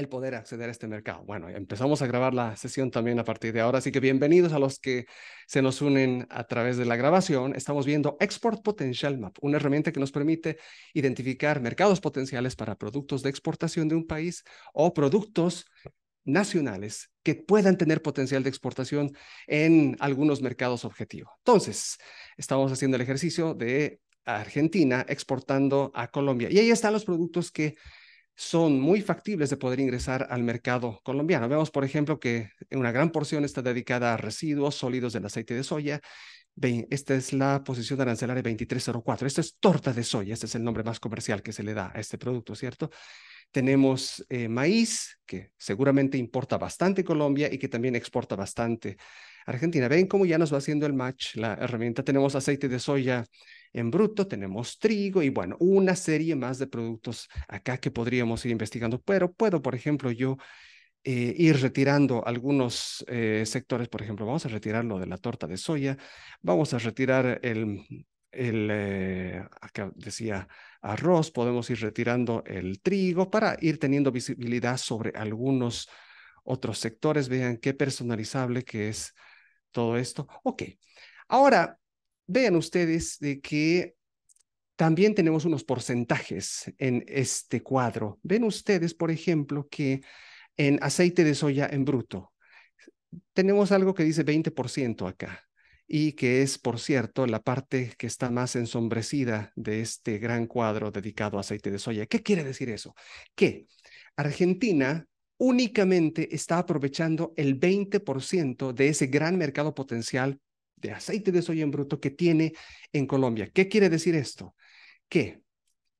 el poder acceder a este mercado. Bueno, empezamos a grabar la sesión también a partir de ahora, así que bienvenidos a los que se nos unen a través de la grabación. Estamos viendo Export Potential Map, una herramienta que nos permite identificar mercados potenciales para productos de exportación de un país o productos nacionales que puedan tener potencial de exportación en algunos mercados objetivo. Entonces, estamos haciendo el ejercicio de Argentina exportando a Colombia. Y ahí están los productos que son muy factibles de poder ingresar al mercado colombiano. Vemos, por ejemplo, que una gran porción está dedicada a residuos sólidos del aceite de soya. Esta es la posición arancelaria 2304. Esta es torta de soya, este es el nombre más comercial que se le da a este producto, ¿cierto? Tenemos eh, maíz, que seguramente importa bastante Colombia y que también exporta bastante Argentina. Ven cómo ya nos va haciendo el match la herramienta. Tenemos aceite de soya en bruto, tenemos trigo y bueno, una serie más de productos acá que podríamos ir investigando. Pero puedo, por ejemplo, yo eh, ir retirando algunos eh, sectores, por ejemplo, vamos a retirar lo de la torta de soya, vamos a retirar el, el eh, acá decía arroz, podemos ir retirando el trigo para ir teniendo visibilidad sobre algunos otros sectores. Vean qué personalizable que es todo esto. Ok. Ahora, vean ustedes de que también tenemos unos porcentajes en este cuadro. Ven ustedes, por ejemplo, que en aceite de soya en bruto tenemos algo que dice 20% acá y que es, por cierto, la parte que está más ensombrecida de este gran cuadro dedicado a aceite de soya. ¿Qué quiere decir eso? Que Argentina únicamente está aprovechando el 20% de ese gran mercado potencial de aceite de soya en bruto que tiene en Colombia. ¿Qué quiere decir esto? Que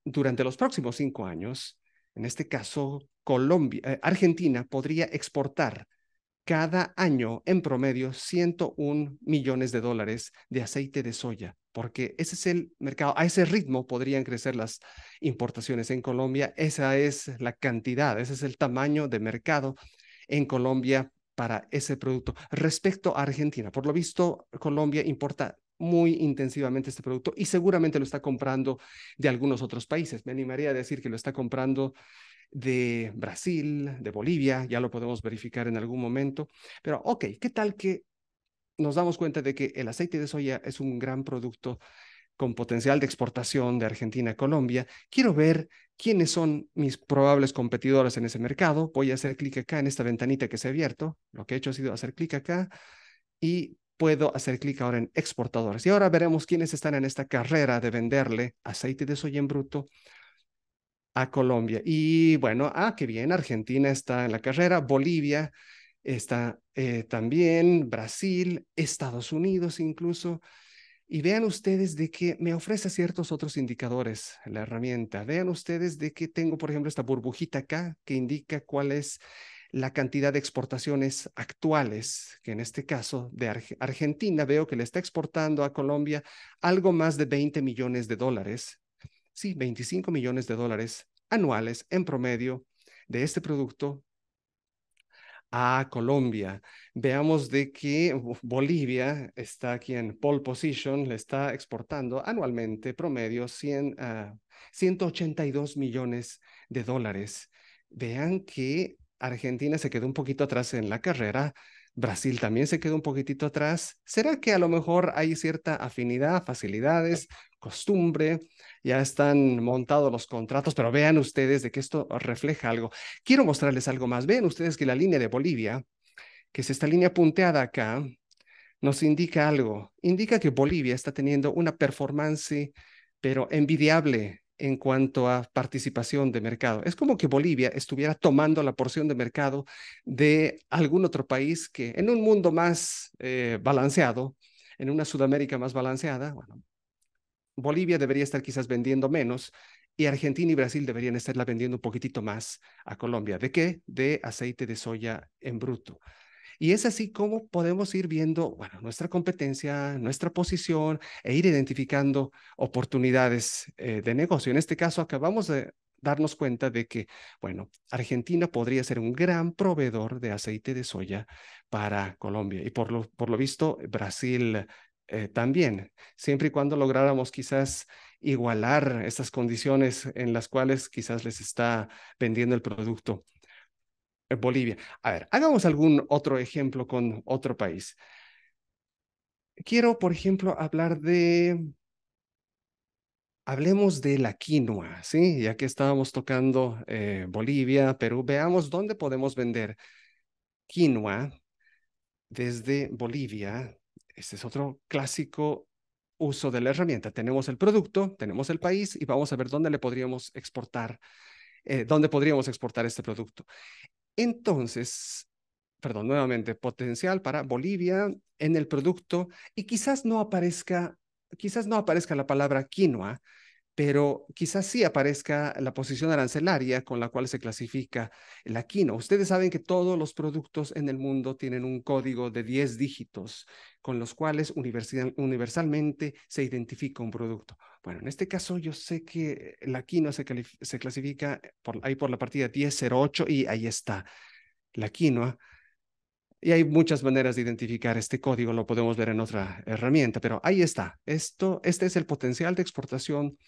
durante los próximos cinco años, en este caso Colombia, eh, Argentina podría exportar cada año en promedio 101 millones de dólares de aceite de soya porque ese es el mercado. A ese ritmo podrían crecer las importaciones en Colombia. Esa es la cantidad, ese es el tamaño de mercado en Colombia para ese producto. Respecto a Argentina, por lo visto, Colombia importa muy intensivamente este producto y seguramente lo está comprando de algunos otros países. Me animaría a decir que lo está comprando de Brasil, de Bolivia, ya lo podemos verificar en algún momento. Pero, ok, ¿qué tal que nos damos cuenta de que el aceite de soya es un gran producto con potencial de exportación de Argentina a Colombia. Quiero ver quiénes son mis probables competidores en ese mercado. Voy a hacer clic acá en esta ventanita que se ha abierto. Lo que he hecho ha sido hacer clic acá y puedo hacer clic ahora en exportadores. Y ahora veremos quiénes están en esta carrera de venderle aceite de soya en bruto a Colombia. Y bueno, ah, qué bien, Argentina está en la carrera, Bolivia está eh, también Brasil, Estados Unidos incluso. Y vean ustedes de que me ofrece ciertos otros indicadores la herramienta. Vean ustedes de que tengo, por ejemplo, esta burbujita acá que indica cuál es la cantidad de exportaciones actuales, que en este caso de Argentina veo que le está exportando a Colombia algo más de 20 millones de dólares. Sí, 25 millones de dólares anuales en promedio de este producto a Colombia. Veamos de que Bolivia está aquí en pole position, le está exportando anualmente promedio 100, 182 ah, millones de dólares. Vean que Argentina se quedó un poquito atrás en la carrera, Brasil también se quedó un poquitito atrás. ¿Será que a lo mejor hay cierta afinidad, facilidades, costumbre? Ya están montados los contratos, pero vean ustedes de que esto refleja algo. Quiero mostrarles algo más. Vean ustedes que la línea de Bolivia, que es esta línea punteada acá, nos indica algo. Indica que Bolivia está teniendo una performance, pero envidiable en cuanto a participación de mercado. Es como que Bolivia estuviera tomando la porción de mercado de algún otro país que en un mundo más eh, balanceado, en una Sudamérica más balanceada, Bolivia debería estar quizás vendiendo menos y Argentina y Brasil deberían estarla vendiendo un poquitito más a Colombia. ¿De qué? De aceite de soya en bruto. Y es así como podemos ir viendo bueno, nuestra competencia, nuestra posición e ir identificando oportunidades eh, de negocio. En este caso, acabamos de darnos cuenta de que, bueno, Argentina podría ser un gran proveedor de aceite de soya para Colombia y por lo, visto Brasil eh, también, siempre y cuando lográramos quizás igualar estas condiciones en las cuales quizás les está vendiendo el producto eh, Bolivia. A ver, hagamos algún otro ejemplo con otro país. Quiero, por ejemplo, hablar de... Hablemos de la quinoa, ¿sí? Ya que estábamos tocando eh, Bolivia, Perú, veamos dónde podemos vender quinoa desde Bolivia. Este es otro clásico uso de la herramienta. Tenemos el producto, tenemos el país y vamos a ver dónde le podríamos exportar, eh, dónde podríamos exportar este producto. Entonces, perdón, nuevamente, potencial para Bolivia en el producto y quizás no aparezca, quizás no aparezca la palabra quinoa, pero quizás sí aparezca la posición arancelaria con la cual se clasifica la quinoa. Ustedes saben que todos los productos en el mundo tienen un código de 10 dígitos con los cuales universalmente se identifica un producto. Bueno, en este caso yo sé que la quinoa se, clasifica por, ahí por la partida 1008 y ahí está la quinoa. Y hay muchas maneras de identificar este código, lo podemos ver en otra herramienta, pero ahí está. Esto, este es el potencial de exportación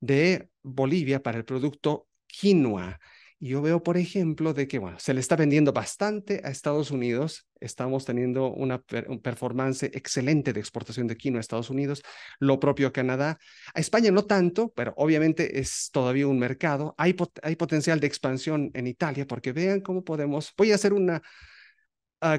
de Bolivia para el producto quinoa. Y yo veo, por ejemplo, de que, bueno, se le está vendiendo bastante a Estados Unidos, estamos teniendo una performance excelente de exportación de quino a Estados Unidos, lo propio a Canadá, a España no tanto, pero obviamente es todavía un mercado, hay, hay potencial de expansión en Italia, porque vean cómo podemos, voy a hacer una,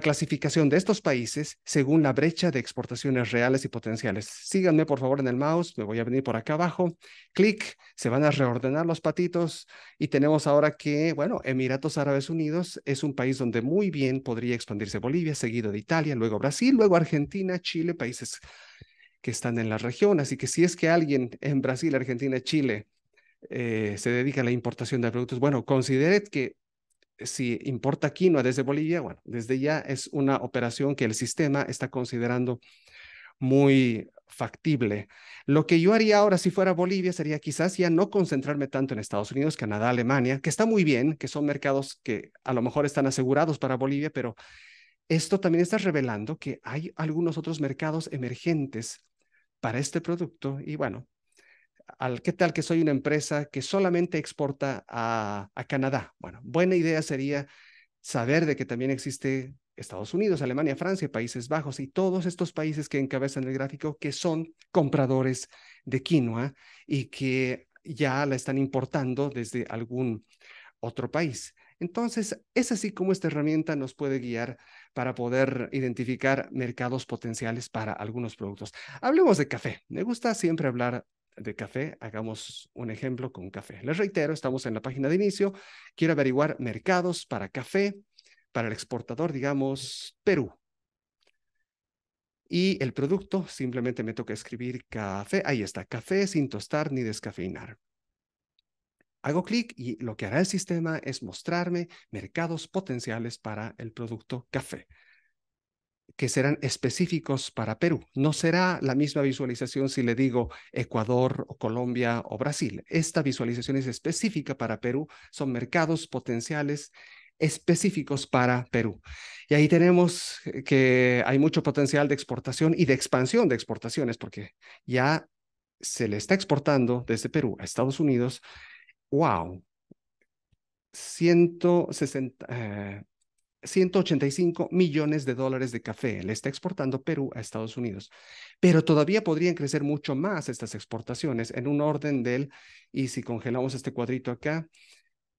clasificación de estos países según la brecha de exportaciones reales y potenciales. Síganme por favor en el mouse, me voy a venir por acá abajo, clic, se van a reordenar los patitos y tenemos ahora que, bueno, Emiratos Árabes Unidos es un país donde muy bien podría expandirse Bolivia, seguido de Italia, luego Brasil, luego Argentina, Chile, países que están en la región. Así que si es que alguien en Brasil, Argentina, Chile eh, se dedica a la importación de productos, bueno, considere que si importa quinoa desde Bolivia, bueno, desde ya es una operación que el sistema está considerando muy factible. Lo que yo haría ahora si fuera Bolivia sería quizás ya no concentrarme tanto en Estados Unidos, Canadá, Alemania, que está muy bien, que son mercados que a lo mejor están asegurados para Bolivia, pero esto también está revelando que hay algunos otros mercados emergentes para este producto y bueno, al qué tal que soy una empresa que solamente exporta a, a, Canadá. Bueno, buena idea sería saber de que también existe Estados Unidos, Alemania, Francia, Países Bajos y todos estos países que encabezan el gráfico que son compradores de quinoa y que ya la están importando desde algún otro país. Entonces, es así como esta herramienta nos puede guiar para poder identificar mercados potenciales para algunos productos. Hablemos de café. Me gusta siempre hablar de café, hagamos un ejemplo con café. Les reitero, estamos en la página de inicio. Quiero averiguar mercados para café, para el exportador, digamos, Perú. Y el producto, simplemente me toca escribir café. Ahí está, café sin tostar ni descafeinar. Hago clic y lo que hará el sistema es mostrarme mercados potenciales para el producto café que serán específicos para Perú. No será la misma visualización si le digo Ecuador o Colombia o Brasil. Esta visualización es específica para Perú. Son mercados potenciales específicos para Perú. Y ahí tenemos eh, que hay mucho potencial de exportación y de expansión de exportaciones, porque ya se le está exportando desde Perú a Estados Unidos. ¡Wow! 160, 185 millones de dólares de café le está exportando Perú a Estados Unidos. Pero todavía podrían crecer mucho más estas exportaciones en un orden del, y si congelamos este cuadrito acá,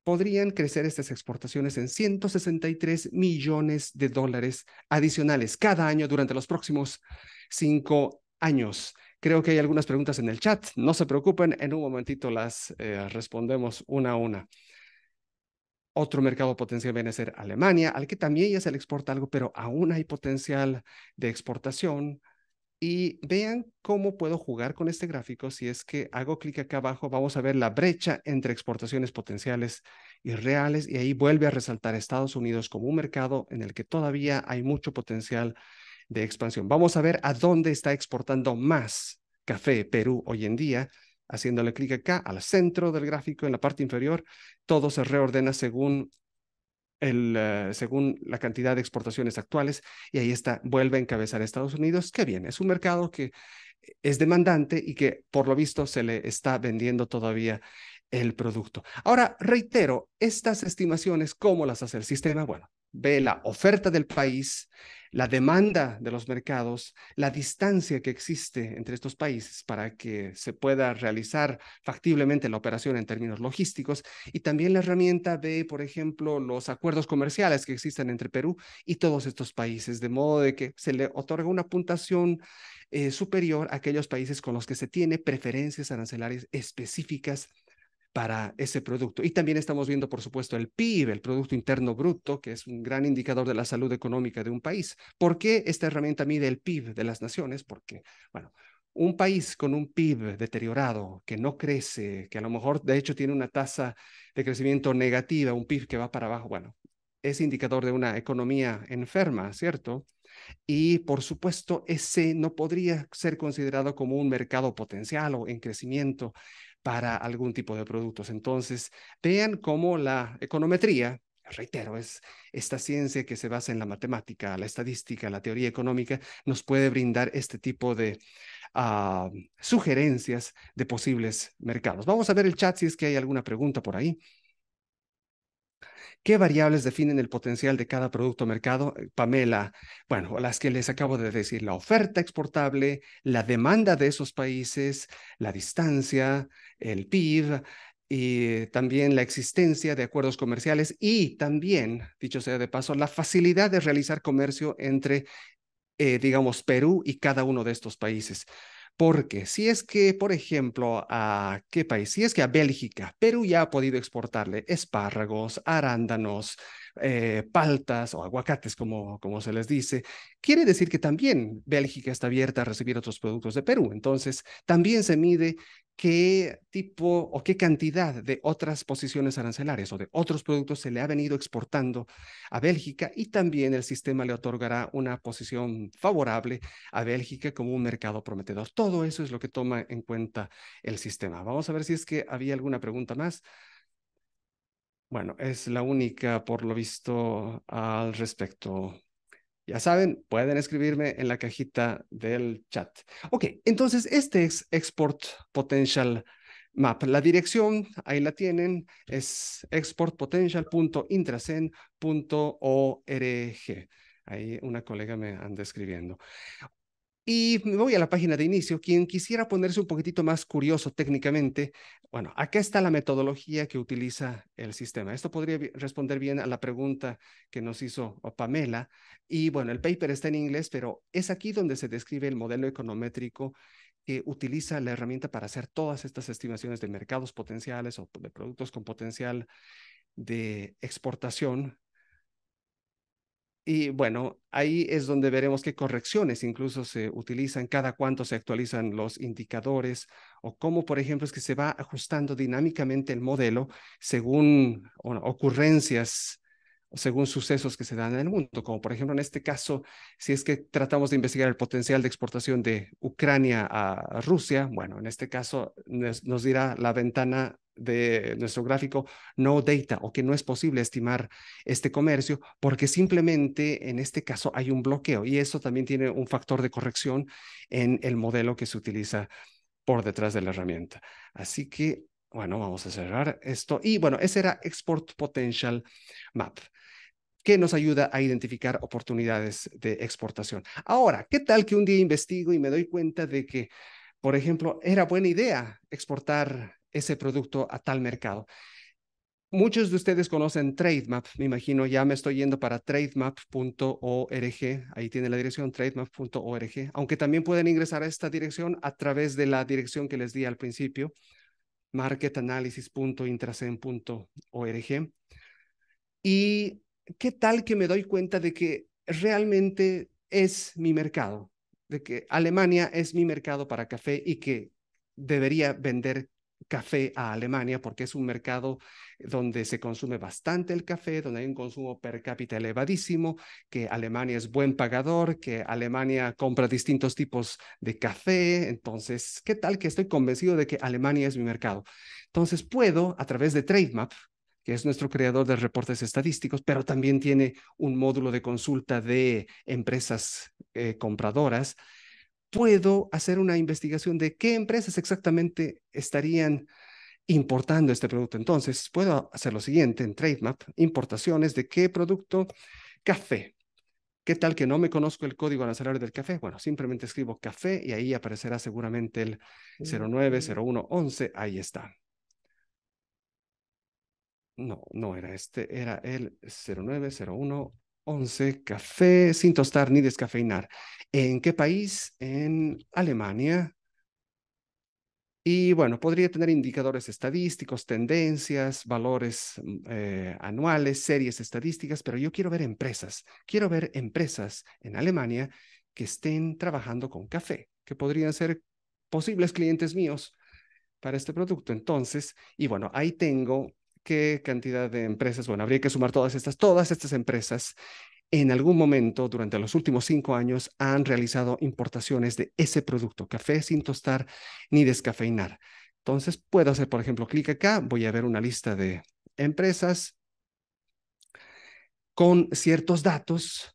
podrían crecer estas exportaciones en 163 millones de dólares adicionales cada año durante los próximos cinco años. Creo que hay algunas preguntas en el chat. No se preocupen, en un momentito las eh, respondemos una a una. Otro mercado potencial viene a ser Alemania, al que también ya se le exporta algo, pero aún hay potencial de exportación. Y vean cómo puedo jugar con este gráfico. Si es que hago clic acá abajo, vamos a ver la brecha entre exportaciones potenciales y reales. Y ahí vuelve a resaltar Estados Unidos como un mercado en el que todavía hay mucho potencial de expansión. Vamos a ver a dónde está exportando más café Perú hoy en día haciéndole clic acá al centro del gráfico, en la parte inferior, todo se reordena según, el, eh, según la cantidad de exportaciones actuales y ahí está, vuelve a encabezar Estados Unidos. Qué bien, es un mercado que es demandante y que por lo visto se le está vendiendo todavía el producto. Ahora, reitero, estas estimaciones, ¿cómo las hace el sistema? Bueno, ve la oferta del país, la demanda de los mercados, la distancia que existe entre estos países para que se pueda realizar factiblemente la operación en términos logísticos y también la herramienta de, por ejemplo, los acuerdos comerciales que existen entre Perú y todos estos países, de modo de que se le otorga una puntuación eh, superior a aquellos países con los que se tiene preferencias arancelarias específicas para ese producto. Y también estamos viendo, por supuesto, el PIB, el Producto Interno Bruto, que es un gran indicador de la salud económica de un país. ¿Por qué esta herramienta mide el PIB de las naciones? Porque, bueno, un país con un PIB deteriorado, que no crece, que a lo mejor, de hecho, tiene una tasa de crecimiento negativa, un PIB que va para abajo, bueno, es indicador de una economía enferma, ¿cierto? Y por supuesto, ese no podría ser considerado como un mercado potencial o en crecimiento para algún tipo de productos. Entonces, vean cómo la econometría, reitero, es esta ciencia que se basa en la matemática, la estadística, la teoría económica, nos puede brindar este tipo de ah, sugerencias de posibles mercados. Vamos a ver el chat si es que hay alguna pregunta por ahí. ¿Qué variables definen el potencial de cada producto mercado? Eh, Pamela, bueno, las que les acabo de decir, la oferta exportable, la demanda de esos países, la distancia, el PIB, y también la existencia de acuerdos comerciales y también, dicho sea de paso, la facilidad de realizar comercio entre, eh, digamos, Perú y cada uno de estos países. Porque si es que, por ejemplo, a qué país, si es que a Bélgica, Perú ya ha podido exportarle espárragos, arándanos, eh, paltas o aguacates, como, como se les dice, quiere decir que también Bélgica está abierta a recibir otros productos de Perú. Entonces, también se mide qué tipo o qué cantidad de otras posiciones arancelarias o de otros productos se le ha venido exportando a Bélgica y también el sistema le otorgará una posición favorable a Bélgica como un mercado prometedor. Todo eso es lo que toma en cuenta el sistema. Vamos a ver si es que había alguna pregunta más. Bueno, es la única, por lo visto, al respecto. Ya saben, pueden escribirme en la cajita del chat. Ok, entonces este es Export Potential Map. La dirección, ahí la tienen, es exportpotential.intrasen.org. Ahí una colega me anda escribiendo. Y me voy a la página de inicio. Quien quisiera ponerse un poquitito más curioso técnicamente, bueno, acá está la metodología que utiliza el sistema. Esto podría responder bien a la pregunta que nos hizo oh, Pamela. Y bueno, el paper está en inglés, pero es aquí donde se describe el modelo econométrico que utiliza la herramienta para hacer todas estas estimaciones de mercados potenciales o pues, de productos con potencial de exportación y bueno, ahí es donde veremos qué correcciones incluso se utilizan, cada cuánto se actualizan los indicadores o cómo, por ejemplo, es que se va ajustando dinámicamente el modelo según ocurrencias según sucesos que se dan en el mundo, como por ejemplo en este caso, si es que tratamos de investigar el potencial de exportación de Ucrania a Rusia, bueno, en este caso nos, dirá la ventana de nuestro gráfico no data o que no es posible estimar este comercio porque simplemente en este caso hay un bloqueo y eso también tiene un factor de corrección en el modelo que se utiliza por detrás de la herramienta. Así que bueno, vamos a cerrar esto. Y bueno, ese era Export Potential Map que nos ayuda a identificar oportunidades de exportación. Ahora, ¿qué tal que un día investigo y me doy cuenta de que, por ejemplo, era buena idea exportar ese producto a tal mercado? Muchos de ustedes conocen Trademap, me imagino, ya me estoy yendo para trademap.org, ahí tiene la dirección trademap.org, aunque también pueden ingresar a esta dirección a través de la dirección que les di al principio, marketanalysis.intrasen.org. ¿Y qué tal que me doy cuenta de que realmente es mi mercado? De que Alemania es mi mercado para café y que debería vender café a Alemania porque es un mercado eh, donde se consume bastante el café, donde hay un consumo per cápita elevadísimo, que Alemania es buen pagador, que Alemania compra distintos tipos de café. Entonces, ¿qué tal que estoy convencido de que Alemania es mi mercado? Entonces, puedo a través de TradeMap que es nuestro creador de reportes estadísticos, pero también tiene un módulo de consulta de empresas eh, compradoras puedo hacer una investigación de qué empresas exactamente estarían importando este producto. Entonces, puedo hacer lo siguiente en Trademap, importaciones de qué producto, café. ¿Qué tal que no me conozco el código arancelario del café? Bueno, simplemente escribo café y ahí aparecerá seguramente el 090111. Mm. Ahí está. No, no era este, era el 0901 11. Café sin tostar ni descafeinar. ¿En qué país? En Alemania. Y bueno, podría tener indicadores estadísticos, tendencias, valores mm, eh, anuales, series estadísticas, pero yo quiero ver empresas. Quiero ver empresas en Alemania que estén trabajando con café, que podrían ser posibles clientes míos para este producto. Entonces, y bueno, ahí tengo qué cantidad de empresas, bueno, habría que sumar todas estas, todas estas empresas en algún momento durante los últimos cinco años han realizado importaciones de ese producto, café sin tostar ni descafeinar. Entonces puedo hacer, por ejemplo, clic acá, voy a ver una lista de empresas con ciertos datos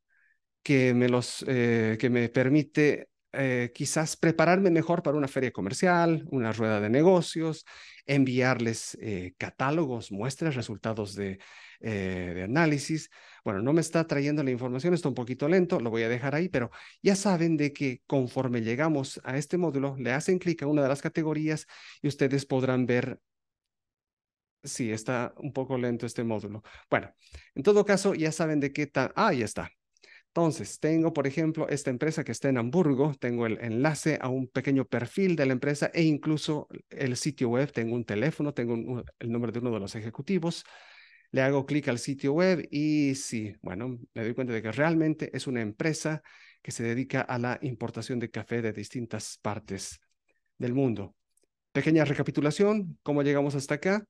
que me, los, eh, que me permite eh, quizás prepararme mejor para una feria comercial, una rueda de negocios, enviarles eh, catálogos, muestras, resultados eh, de, análisis. Bueno, no me está trayendo la información, está un poquito lento, lo voy a dejar ahí, pero ya saben de que conforme llegamos a este módulo, le hacen clic a una de las categorías y ustedes podrán ver si está un poco lento este módulo. Bueno, en todo caso, ya saben de qué tal. Ah, ya está. Entonces, tengo, por ejemplo, esta empresa que está en Hamburgo, tengo el enlace a un pequeño perfil de la empresa e incluso el sitio web, tengo un teléfono, tengo el nombre de uno de los ejecutivos, le hago clic al sitio web y sí, bueno, me doy cuenta de que realmente es una empresa que se dedica a la importación de café de distintas partes del mundo. Pequeña recapitulación, ¿cómo llegamos hasta acá?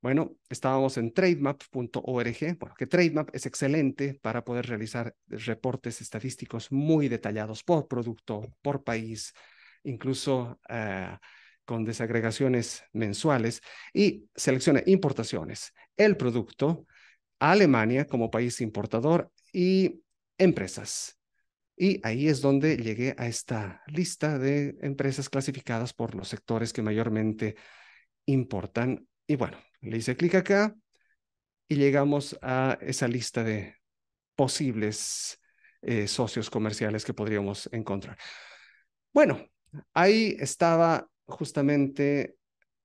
Bueno, estábamos en trademap.org, bueno, que trademap es excelente para poder realizar reportes estadísticos muy detallados por producto, por país, incluso eh, con desagregaciones mensuales, y selecciona importaciones, el producto, Alemania como país importador y empresas. Y ahí es donde llegué a esta lista de empresas clasificadas por los sectores que mayormente importan. Y bueno, le hice clic acá y llegamos a esa lista de posibles eh, socios comerciales que podríamos encontrar. Bueno, ahí estaba justamente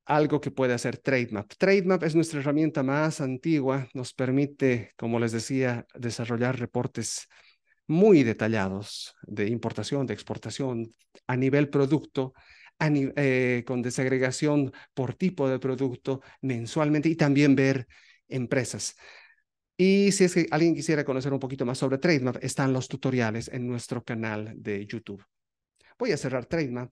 algo que puede hacer Trademap. Trademap es nuestra herramienta más antigua, nos permite, como les decía, desarrollar reportes muy detallados de importación, de exportación a nivel producto eh, con desagregación por tipo de producto mensualmente y también ver empresas. Y si es que alguien quisiera conocer un poquito más sobre Trademap, están los tutoriales en nuestro canal de YouTube. Voy a cerrar Trademap.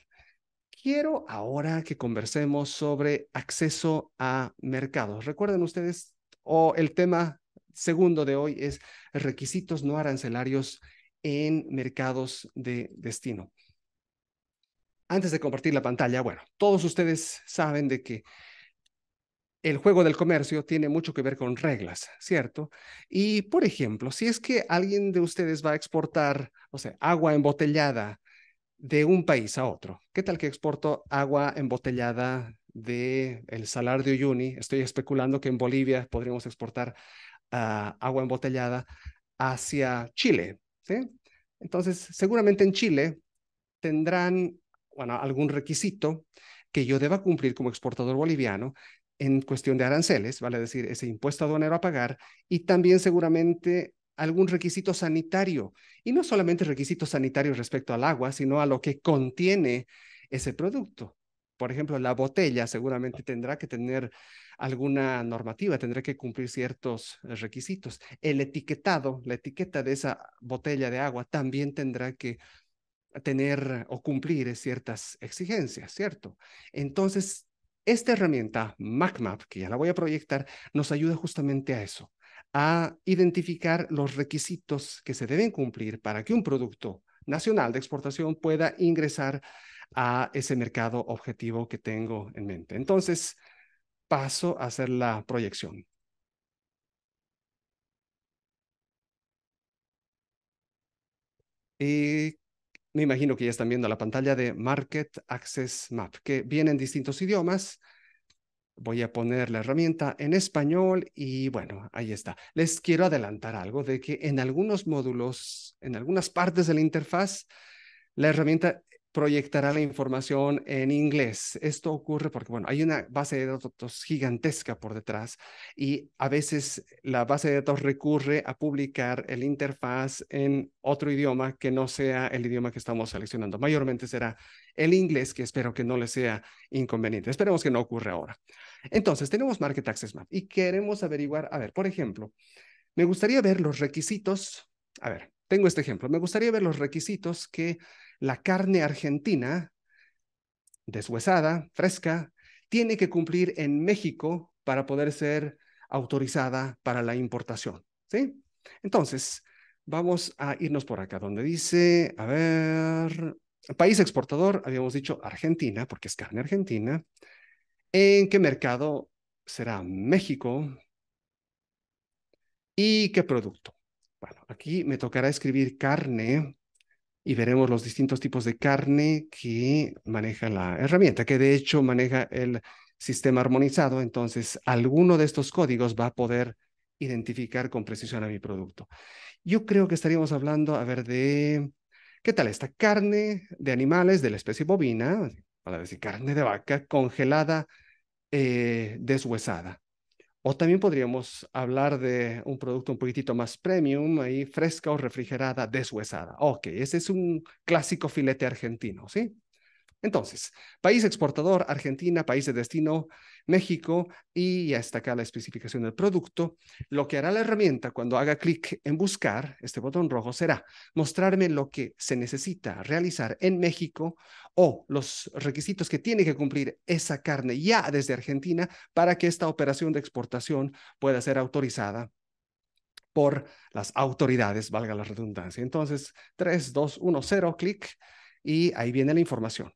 Quiero ahora que conversemos sobre acceso a mercados. Recuerden ustedes, o el tema segundo de hoy es requisitos no arancelarios en mercados de destino antes de compartir la pantalla, bueno, todos ustedes saben de que el juego del comercio tiene mucho que ver con reglas, ¿cierto? Y, por ejemplo, si es que alguien de ustedes va a exportar, o sea, agua embotellada de un país a otro, ¿qué tal que exporto agua embotellada de el Salar de Uyuni? Estoy especulando que en Bolivia podríamos exportar ah, agua embotellada hacia Chile, ¿sí? Entonces, seguramente en Chile tendrán bueno, algún requisito que yo deba cumplir como exportador boliviano en cuestión de aranceles, vale decir, ese impuesto aduanero a pagar, y también seguramente algún requisito sanitario, y no solamente requisitos sanitarios respecto al agua, sino a lo que contiene ese producto. Por ejemplo, la botella seguramente tendrá que tener alguna normativa, tendrá que cumplir ciertos eh, requisitos. El etiquetado, la etiqueta de esa botella de agua también tendrá que tener o cumplir eh, ciertas exigencias, ¿cierto? Entonces, esta herramienta, MacMap, que ya la voy a proyectar, nos ayuda justamente a eso, a identificar los requisitos que se deben cumplir para que un producto nacional de exportación pueda ingresar a ese mercado objetivo que tengo en mente. Entonces, paso a hacer la proyección. Eh, me imagino que ya están viendo la pantalla de Market Access Map, que viene en distintos idiomas. Voy a poner la herramienta en español y bueno, ahí está. Les quiero adelantar algo de que en algunos módulos, en algunas partes de la interfaz, la herramienta proyectará la información en inglés. Esto ocurre porque, bueno, hay una base de datos gigantesca por detrás y a veces la base de datos recurre a publicar el interfaz en otro idioma que no sea el idioma que estamos seleccionando. Mayormente será el inglés, que espero que no le sea inconveniente. Esperemos que no ocurra ahora. Entonces, tenemos Market Access Map y queremos averiguar, a ver, por ejemplo, me gustaría ver los requisitos, a ver, tengo este ejemplo, me gustaría ver los requisitos que la carne argentina, deshuesada, fresca, tiene que cumplir en México para poder ser autorizada para la importación. ¿sí? Entonces, vamos a irnos por acá, donde dice, a ver, país exportador, habíamos dicho Argentina, porque es carne argentina. ¿En qué mercado será México? ¿Y qué producto? Bueno, aquí me tocará escribir carne y veremos los distintos tipos de carne que maneja la herramienta, que de hecho maneja el sistema armonizado. Entonces, alguno de estos códigos va a poder identificar con precisión a mi producto. Yo creo que estaríamos hablando, a ver, de, ¿qué tal esta carne de animales de la especie bovina, para decir carne de vaca, congelada, eh, deshuesada? O también podríamos hablar de un producto un poquitito más premium, ahí fresca o refrigerada, deshuesada. Ok, ese es un clásico filete argentino, ¿sí? Entonces, país exportador, Argentina, país de destino, México, y ya está acá la especificación del producto. Lo que hará la herramienta cuando haga clic en buscar, este botón rojo, será mostrarme lo que se necesita realizar en México o los requisitos que tiene que cumplir esa carne ya desde Argentina para que esta operación de exportación pueda ser autorizada por las autoridades, valga la redundancia. Entonces, 3, 2, 1, 0, clic, y ahí viene la información.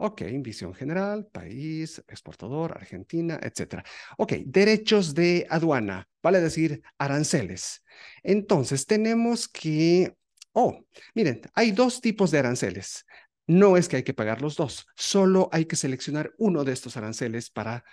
Ok, visión general, país, exportador, Argentina, etc. Ok, derechos de aduana, vale decir aranceles. Entonces tenemos que, oh, miren, hay dos tipos de aranceles. No es que hay que pagar los dos, solo hay que seleccionar uno de estos aranceles para,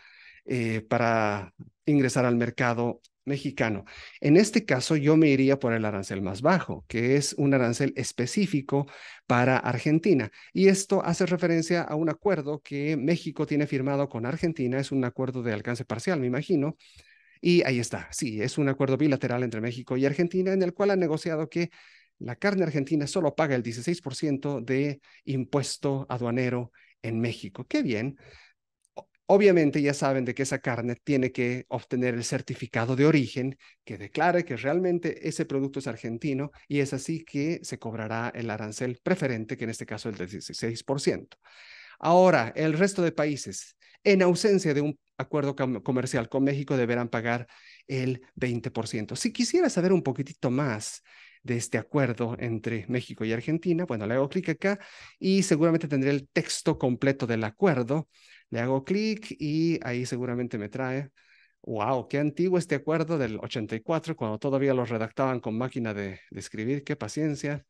eh, para ingresar al mercado mexicano. En este caso, yo me iría por el arancel más bajo, que es un arancel específico para Argentina. Y esto hace referencia a un acuerdo que México tiene firmado con Argentina. Es un acuerdo de alcance parcial, me imagino. Y ahí está. Sí, es un acuerdo bilateral entre México y Argentina en el cual han negociado que la carne argentina solo paga el 16% de impuesto aduanero en México. Qué bien. Obviamente ya saben de que esa carne tiene que obtener el certificado de origen que declare que realmente ese producto es argentino y es así que se cobrará el arancel preferente, que en este caso es el 16%. Ahora, el resto de países, en ausencia de un acuerdo comercial con México, deberán pagar el 20%. Si quisiera saber un poquitito más de este acuerdo entre México y Argentina. Bueno, le hago clic acá y seguramente tendré el texto completo del acuerdo. Le hago clic y ahí seguramente me trae. ¡Wow! ¡Qué antiguo este acuerdo del 84 cuando todavía lo redactaban con máquina de, escribir! ¡Qué paciencia!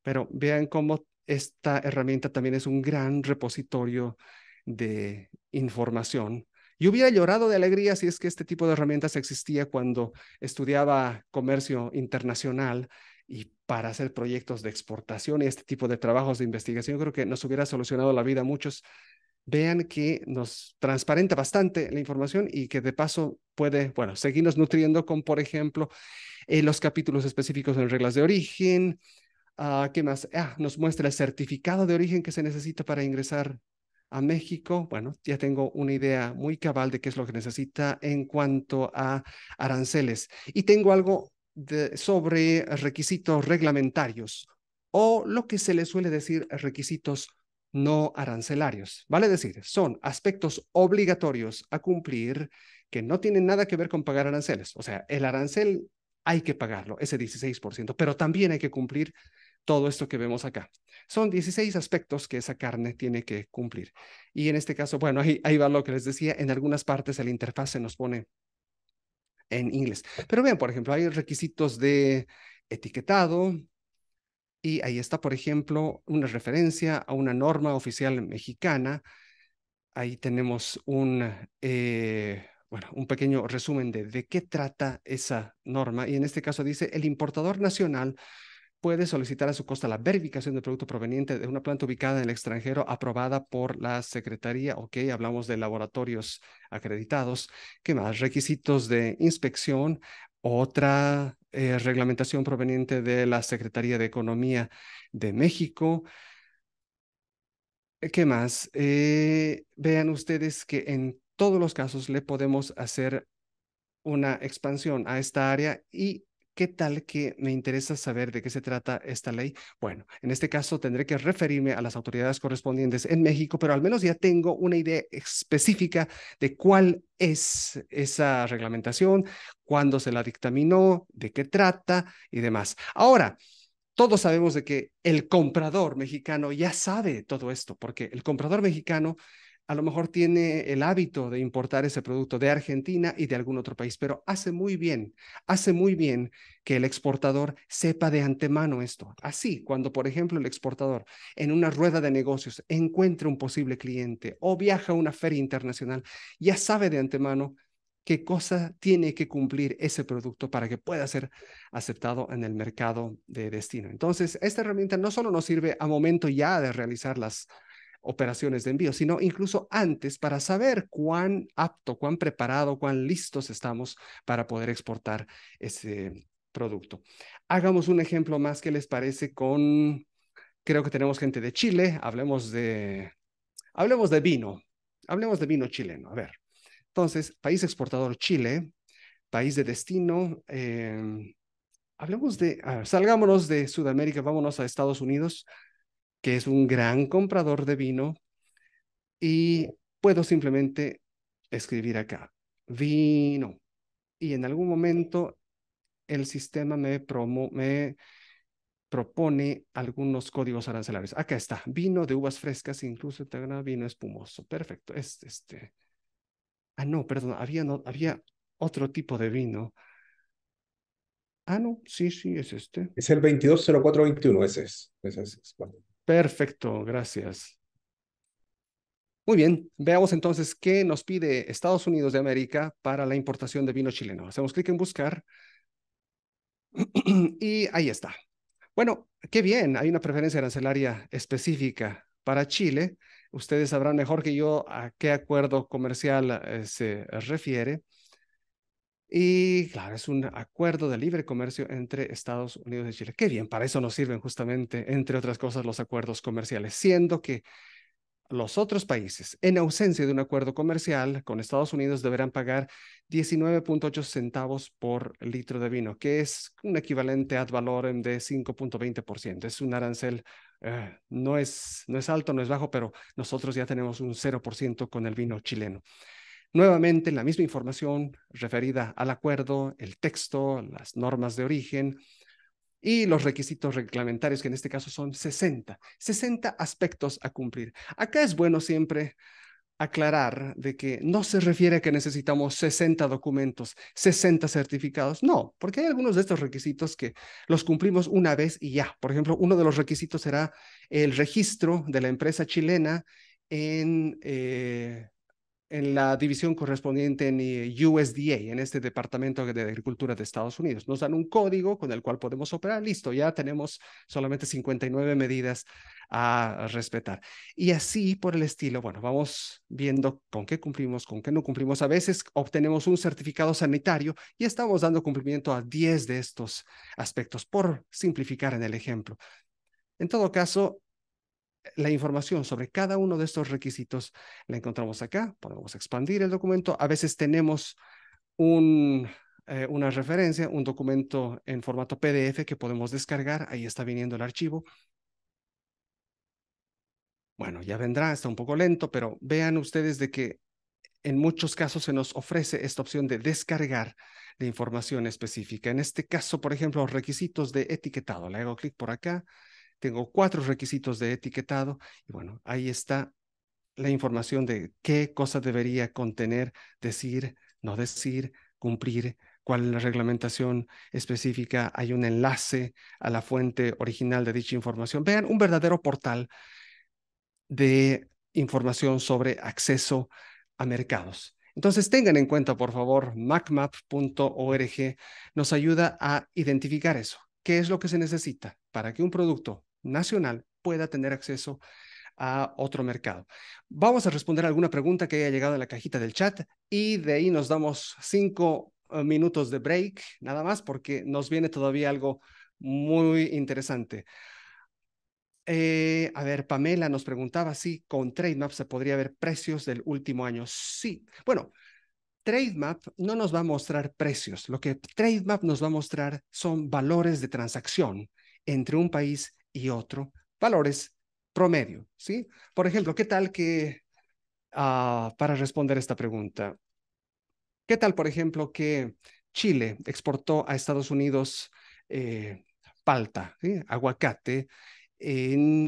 Pero vean cómo esta herramienta también es un gran repositorio de información. Yo hubiera llorado de alegría si es que este tipo de herramientas existía cuando estudiaba comercio internacional y para hacer proyectos de exportación y este tipo de trabajos de investigación. Creo que nos hubiera solucionado la vida a muchos vean que nos transparenta bastante la información y que de paso puede, bueno, seguirnos nutriendo con, por ejemplo, eh, los capítulos específicos en reglas de origen. Ah, ¿Qué más? Ah, nos muestra el certificado de origen que se necesita para ingresar a México. Bueno, ya tengo una idea muy cabal de qué es lo que necesita en cuanto a aranceles. Y tengo algo sobre requisitos reglamentarios o lo que se le suele decir requisitos no arancelarios. Vale decir, son aspectos obligatorios a cumplir que no tienen nada que ver con pagar aranceles. O sea, el arancel hay que pagarlo, ese 16%, pero también hay que cumplir todo esto que vemos acá. Son 16 aspectos que esa carne tiene que cumplir. Y en este caso, bueno, ahí, ahí va lo que les decía, en algunas partes la interfaz se nos pone en inglés. Pero vean, por ejemplo, hay requisitos de etiquetado, y ahí está, por ejemplo, una referencia a una norma oficial mexicana. Ahí tenemos un, eh, bueno, un pequeño resumen de, de qué trata esa norma. Y en este caso dice, el importador nacional puede solicitar a su costa la verificación del producto proveniente de una planta ubicada en el extranjero aprobada por la Secretaría, ok, hablamos de laboratorios acreditados, ¿qué más? Requisitos de inspección, otra eh, reglamentación proveniente de la Secretaría de Economía de México. ¿Qué más? Eh, vean ustedes que en todos los casos le podemos hacer una expansión a esta área y ¿qué tal que me interesa saber de qué se trata esta ley? Bueno, en este caso tendré que referirme a las autoridades correspondientes en México, pero al menos ya tengo una idea específica de cuál es esa reglamentación, cuándo se la dictaminó, de qué trata y demás. Ahora, todos sabemos de que el comprador mexicano ya sabe todo esto, porque el comprador mexicano a lo mejor tiene el hábito de importar ese producto de Argentina y de algún otro país, pero hace muy bien, hace muy bien que el exportador sepa de antemano esto. Así, cuando, por ejemplo, el exportador en una rueda de negocios encuentra un posible cliente o viaja a una feria internacional, ya sabe de antemano qué cosa tiene que cumplir ese producto para que pueda ser aceptado en el mercado de destino. Entonces, esta herramienta no solo nos sirve a momento ya de realizar las operaciones de envío, sino incluso antes para saber cuán apto, cuán preparado, cuán listos estamos para poder exportar ese producto. Hagamos un ejemplo más que les parece con, creo que tenemos gente de Chile, hablemos de, hablemos de vino, hablemos de vino chileno, a ver. Entonces, país exportador Chile, país de destino, eh, hablemos de, salgámonos de Sudamérica, vámonos a Estados Unidos que es un gran comprador de vino, y puedo simplemente escribir acá, vino. Y en algún momento el sistema me, me propone algunos códigos arancelarios. Acá está, vino de uvas frescas, incluso vino espumoso. Perfecto, es este. Ah, no, perdón, había, había otro tipo de vino. Ah, no, sí, sí, es este. Es el 220421, ese es. Ese es. Perfecto, gracias. Muy bien, veamos entonces qué nos pide Estados Unidos de América para la importación de vino chileno. Hacemos clic en buscar y ahí está. Bueno, qué bien, hay una preferencia arancelaria específica para Chile. Ustedes sabrán mejor que yo a qué acuerdo comercial eh, se refiere. Y claro, es un acuerdo de libre comercio entre Estados Unidos y Chile. Qué bien, para eso nos sirven justamente, entre otras cosas, los acuerdos comerciales, siendo que los otros países, en ausencia de un acuerdo comercial con Estados Unidos, deberán pagar 19.8 centavos por litro de vino, que es un equivalente ad valorem de 5.20%. Es un arancel, eh, no, es, no es alto, no es bajo, pero nosotros ya tenemos un 0% con el vino chileno. Nuevamente, la misma información referida al acuerdo, el texto, las normas de origen y los requisitos reglamentarios, que en este caso son 60, 60 aspectos a cumplir. Acá es bueno siempre aclarar de que no se refiere a que necesitamos 60 documentos, 60 certificados, no, porque hay algunos de estos requisitos que los cumplimos una vez y ya. Por ejemplo, uno de los requisitos será el registro de la empresa chilena en eh, en la división correspondiente en eh, USDA, en este Departamento de Agricultura de Estados Unidos. Nos dan un código con el cual podemos operar. Listo, ya tenemos solamente 59 medidas a respetar. Y así por el estilo, bueno, vamos viendo con qué cumplimos, con qué no cumplimos. A veces obtenemos un certificado sanitario y estamos dando cumplimiento a 10 de estos aspectos, por simplificar en el ejemplo. En todo caso, la información sobre cada uno de estos requisitos la encontramos acá. Podemos expandir el documento. A veces tenemos un, eh, una referencia, un documento en formato PDF que podemos descargar. Ahí está viniendo el archivo. Bueno, ya vendrá, está un poco lento, pero vean ustedes de que en muchos casos se nos ofrece esta opción de descargar la información específica. En este caso, por ejemplo, requisitos de etiquetado. Le hago clic por acá tengo cuatro requisitos de etiquetado y bueno, ahí está la información de qué cosa debería contener, decir, no decir, cumplir, cuál es la reglamentación específica, hay un enlace a la fuente original de dicha información. Vean, un verdadero portal de información sobre acceso a mercados. Entonces tengan en cuenta, por favor, macmap.org nos ayuda a identificar eso. ¿Qué es lo que se necesita para que un producto nacional pueda tener acceso a otro mercado. Vamos a responder alguna pregunta que haya llegado en la cajita del chat y de ahí nos damos cinco eh, minutos de break, nada más, porque nos viene todavía algo muy interesante. Eh, a ver, Pamela nos preguntaba si con Trademap se podría ver precios del último año. Sí, bueno, Trademap no nos va a mostrar precios. Lo que Trademap nos va a mostrar son valores de transacción entre un país y otro valores promedio, ¿sí? Por ejemplo, ¿qué tal que, ah, para responder esta pregunta, ¿qué tal, por ejemplo, que Chile exportó a Estados Unidos eh, palta, aguacate,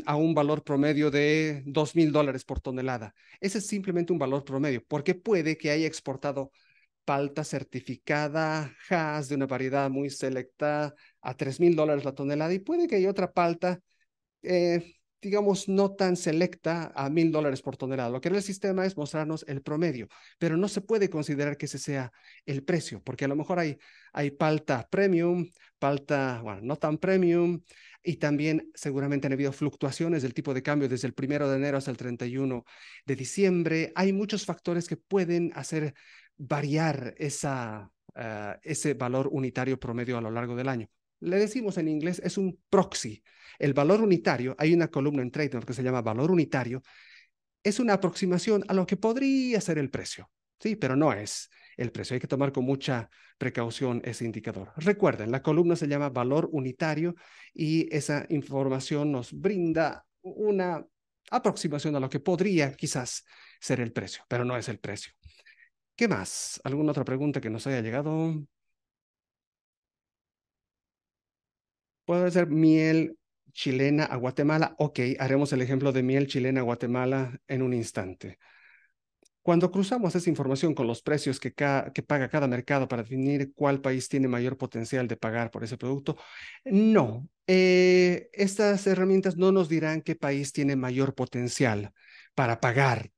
a un valor promedio de $2,000 mil dólares por tonelada. Ese es simplemente un valor promedio, porque puede que haya exportado palta certificada, has de una variedad muy selecta, a 3.000 mil dólares la tonelada y puede que haya otra palta, eh, digamos, no tan selecta a mil dólares por tonelada. Lo que el sistema es mostrarnos el promedio, pero no se puede considerar que ese sea el precio, porque a lo mejor hay, hay palta premium, palta, bueno, no tan premium, y también seguramente han habido fluctuaciones del tipo de cambio desde el primero de enero hasta el 31 de diciembre. Hay muchos factores que pueden hacer variar esa, eh, ese valor unitario promedio a lo largo del año le decimos en inglés, es un proxy. El valor unitario, hay una columna en Trader que se llama valor unitario, es una aproximación a lo que podría ser el precio, ¿sí? Pero no es el precio. Hay que tomar con mucha precaución ese indicador. Recuerden, la columna se llama valor unitario y esa información nos brinda una aproximación a lo que podría quizás ser el precio, pero no es el precio. ¿Qué más? ¿Alguna otra pregunta que nos haya llegado? Puede ser miel chilena a Guatemala. Ok, haremos el ejemplo de miel chilena a Guatemala en un instante. Cuando cruzamos esa información con los precios que, que, paga cada mercado para definir cuál país tiene mayor potencial de pagar por ese producto, no, eh, estas herramientas no nos dirán qué país tiene mayor potencial para pagar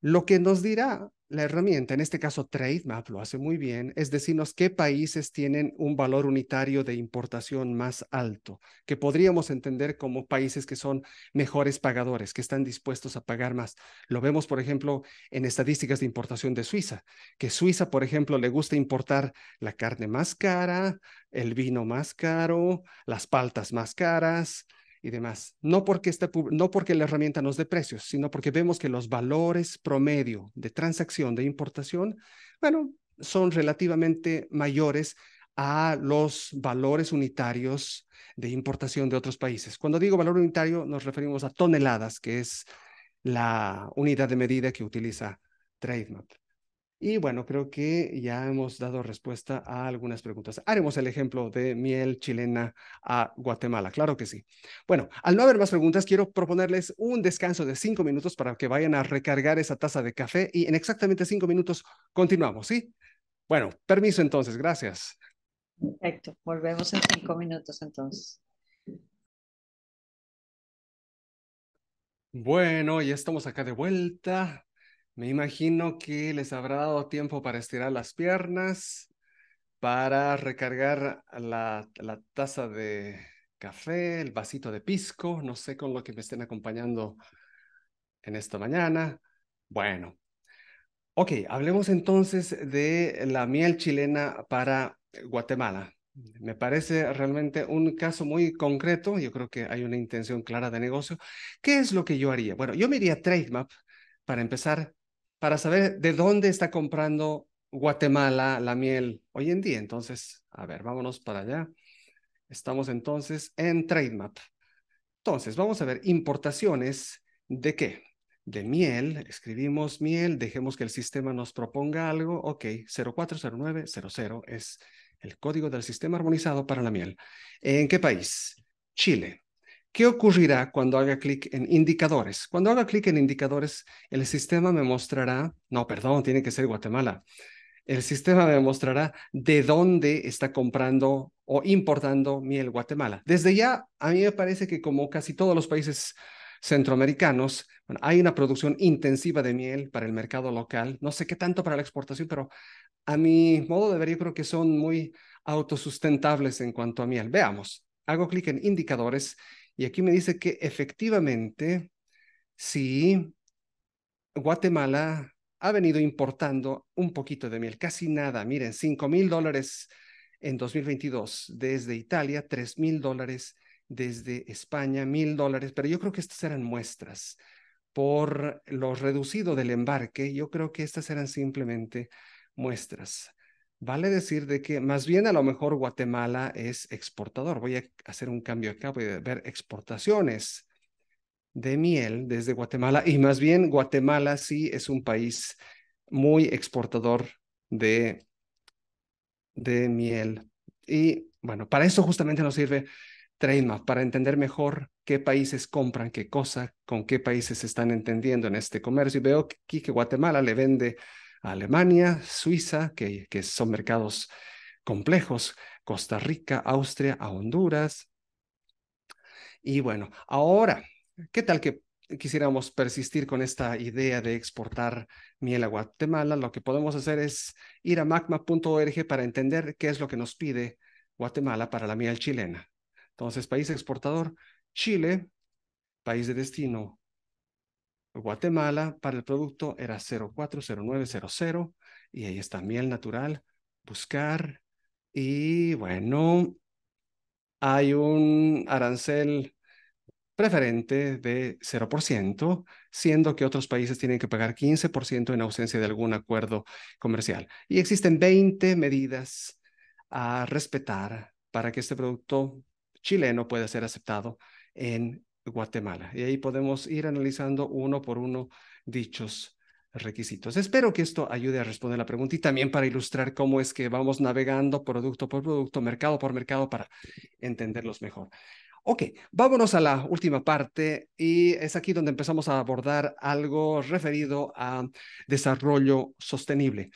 lo que nos dirá la herramienta, en este caso Trademap lo hace muy bien, es decirnos qué países tienen un valor unitario de importación más alto, que podríamos entender como países que son mejores pagadores, que están dispuestos a pagar más. Lo vemos, por ejemplo, en estadísticas de importación de Suiza, que Suiza, por ejemplo, le gusta importar la carne más cara, el vino más caro, las paltas más caras, y demás. No porque, este no porque la herramienta nos dé precios, sino porque vemos que los valores promedio de transacción, de importación, bueno, son relativamente mayores a los valores unitarios de importación de otros países. Cuando digo valor unitario, nos referimos a toneladas, que es la unidad de medida que utiliza Trademap. Y bueno, creo que ya hemos dado respuesta a algunas preguntas. Haremos el ejemplo de miel chilena a Guatemala, claro que sí. Bueno, al no haber más preguntas, quiero proponerles un descanso de cinco minutos para que vayan a recargar esa taza de café y en exactamente cinco minutos continuamos, ¿sí? Bueno, permiso entonces, gracias. Perfecto, volvemos en cinco minutos entonces. Bueno, ya estamos acá de vuelta. Me imagino que les habrá dado tiempo para estirar las piernas, para recargar la, taza de café, el vasito de pisco, no sé con lo que me estén acompañando en esta mañana. Bueno, ok, hablemos entonces de la miel chilena para Guatemala. Me parece realmente un caso muy concreto, yo creo que hay una intención clara de negocio. ¿Qué es lo que yo haría? Bueno, yo me iría a Trademap para empezar para saber de dónde está comprando Guatemala la miel hoy en día. Entonces, a ver, vámonos para allá. Estamos entonces en TradeMap. Entonces, vamos a ver importaciones de qué? De miel. Escribimos miel, dejemos que el sistema nos proponga algo. Ok, 040900 es el código del sistema armonizado para la miel. ¿En qué país? Chile. ¿Qué ocurrirá cuando haga clic en indicadores? Cuando haga clic en indicadores, el sistema me mostrará, no, perdón, tiene que ser Guatemala. El sistema me mostrará de dónde está comprando o importando miel Guatemala. Desde ya, a mí me parece que como casi todos los países centroamericanos, hay una producción intensiva de miel para el mercado local. No sé qué tanto para la exportación, pero a mi modo de ver, yo creo que son muy autosustentables en cuanto a miel. Veamos, hago clic en indicadores y aquí me dice que efectivamente, sí, Guatemala ha venido importando un poquito de miel, casi nada. Miren, 5 mil dólares en 2022 desde Italia, 3 mil dólares desde España, mil dólares, pero yo creo que estas eran muestras. Por lo reducido del embarque, yo creo que estas eran simplemente muestras. Vale decir de que más bien a lo mejor Guatemala es exportador. Voy a hacer un cambio acá, voy a ver exportaciones de miel desde Guatemala y más bien Guatemala sí es un país muy exportador de, de miel. Y bueno, para eso justamente nos sirve TradeMap, para entender mejor qué países compran qué cosa, con qué países están entendiendo en este comercio. Y veo aquí que Guatemala le vende Alemania, Suiza, que, son mercados complejos, Costa Rica, Austria, a Honduras. Y bueno, ahora, ¿qué tal que quisiéramos persistir con esta idea de exportar miel a Guatemala, lo que podemos hacer es ir a magma.org para entender qué es lo que nos pide Guatemala para la miel chilena. Entonces, país exportador, Chile, país de destino, Guatemala para el producto era 040900 y ahí está miel natural, buscar y bueno, hay un arancel preferente de 0%, siendo que otros países tienen que pagar 15% en ausencia de algún acuerdo comercial. Y existen 20 medidas a respetar para que este producto chileno pueda ser aceptado en Guatemala. Y ahí podemos ir analizando uno por uno dichos requisitos. Espero que esto ayude a responder la pregunta y también para ilustrar cómo es que vamos navegando producto por producto, mercado por mercado para entenderlos mejor. Ok, vámonos a la última parte y es aquí donde empezamos a abordar algo referido a desarrollo sostenible.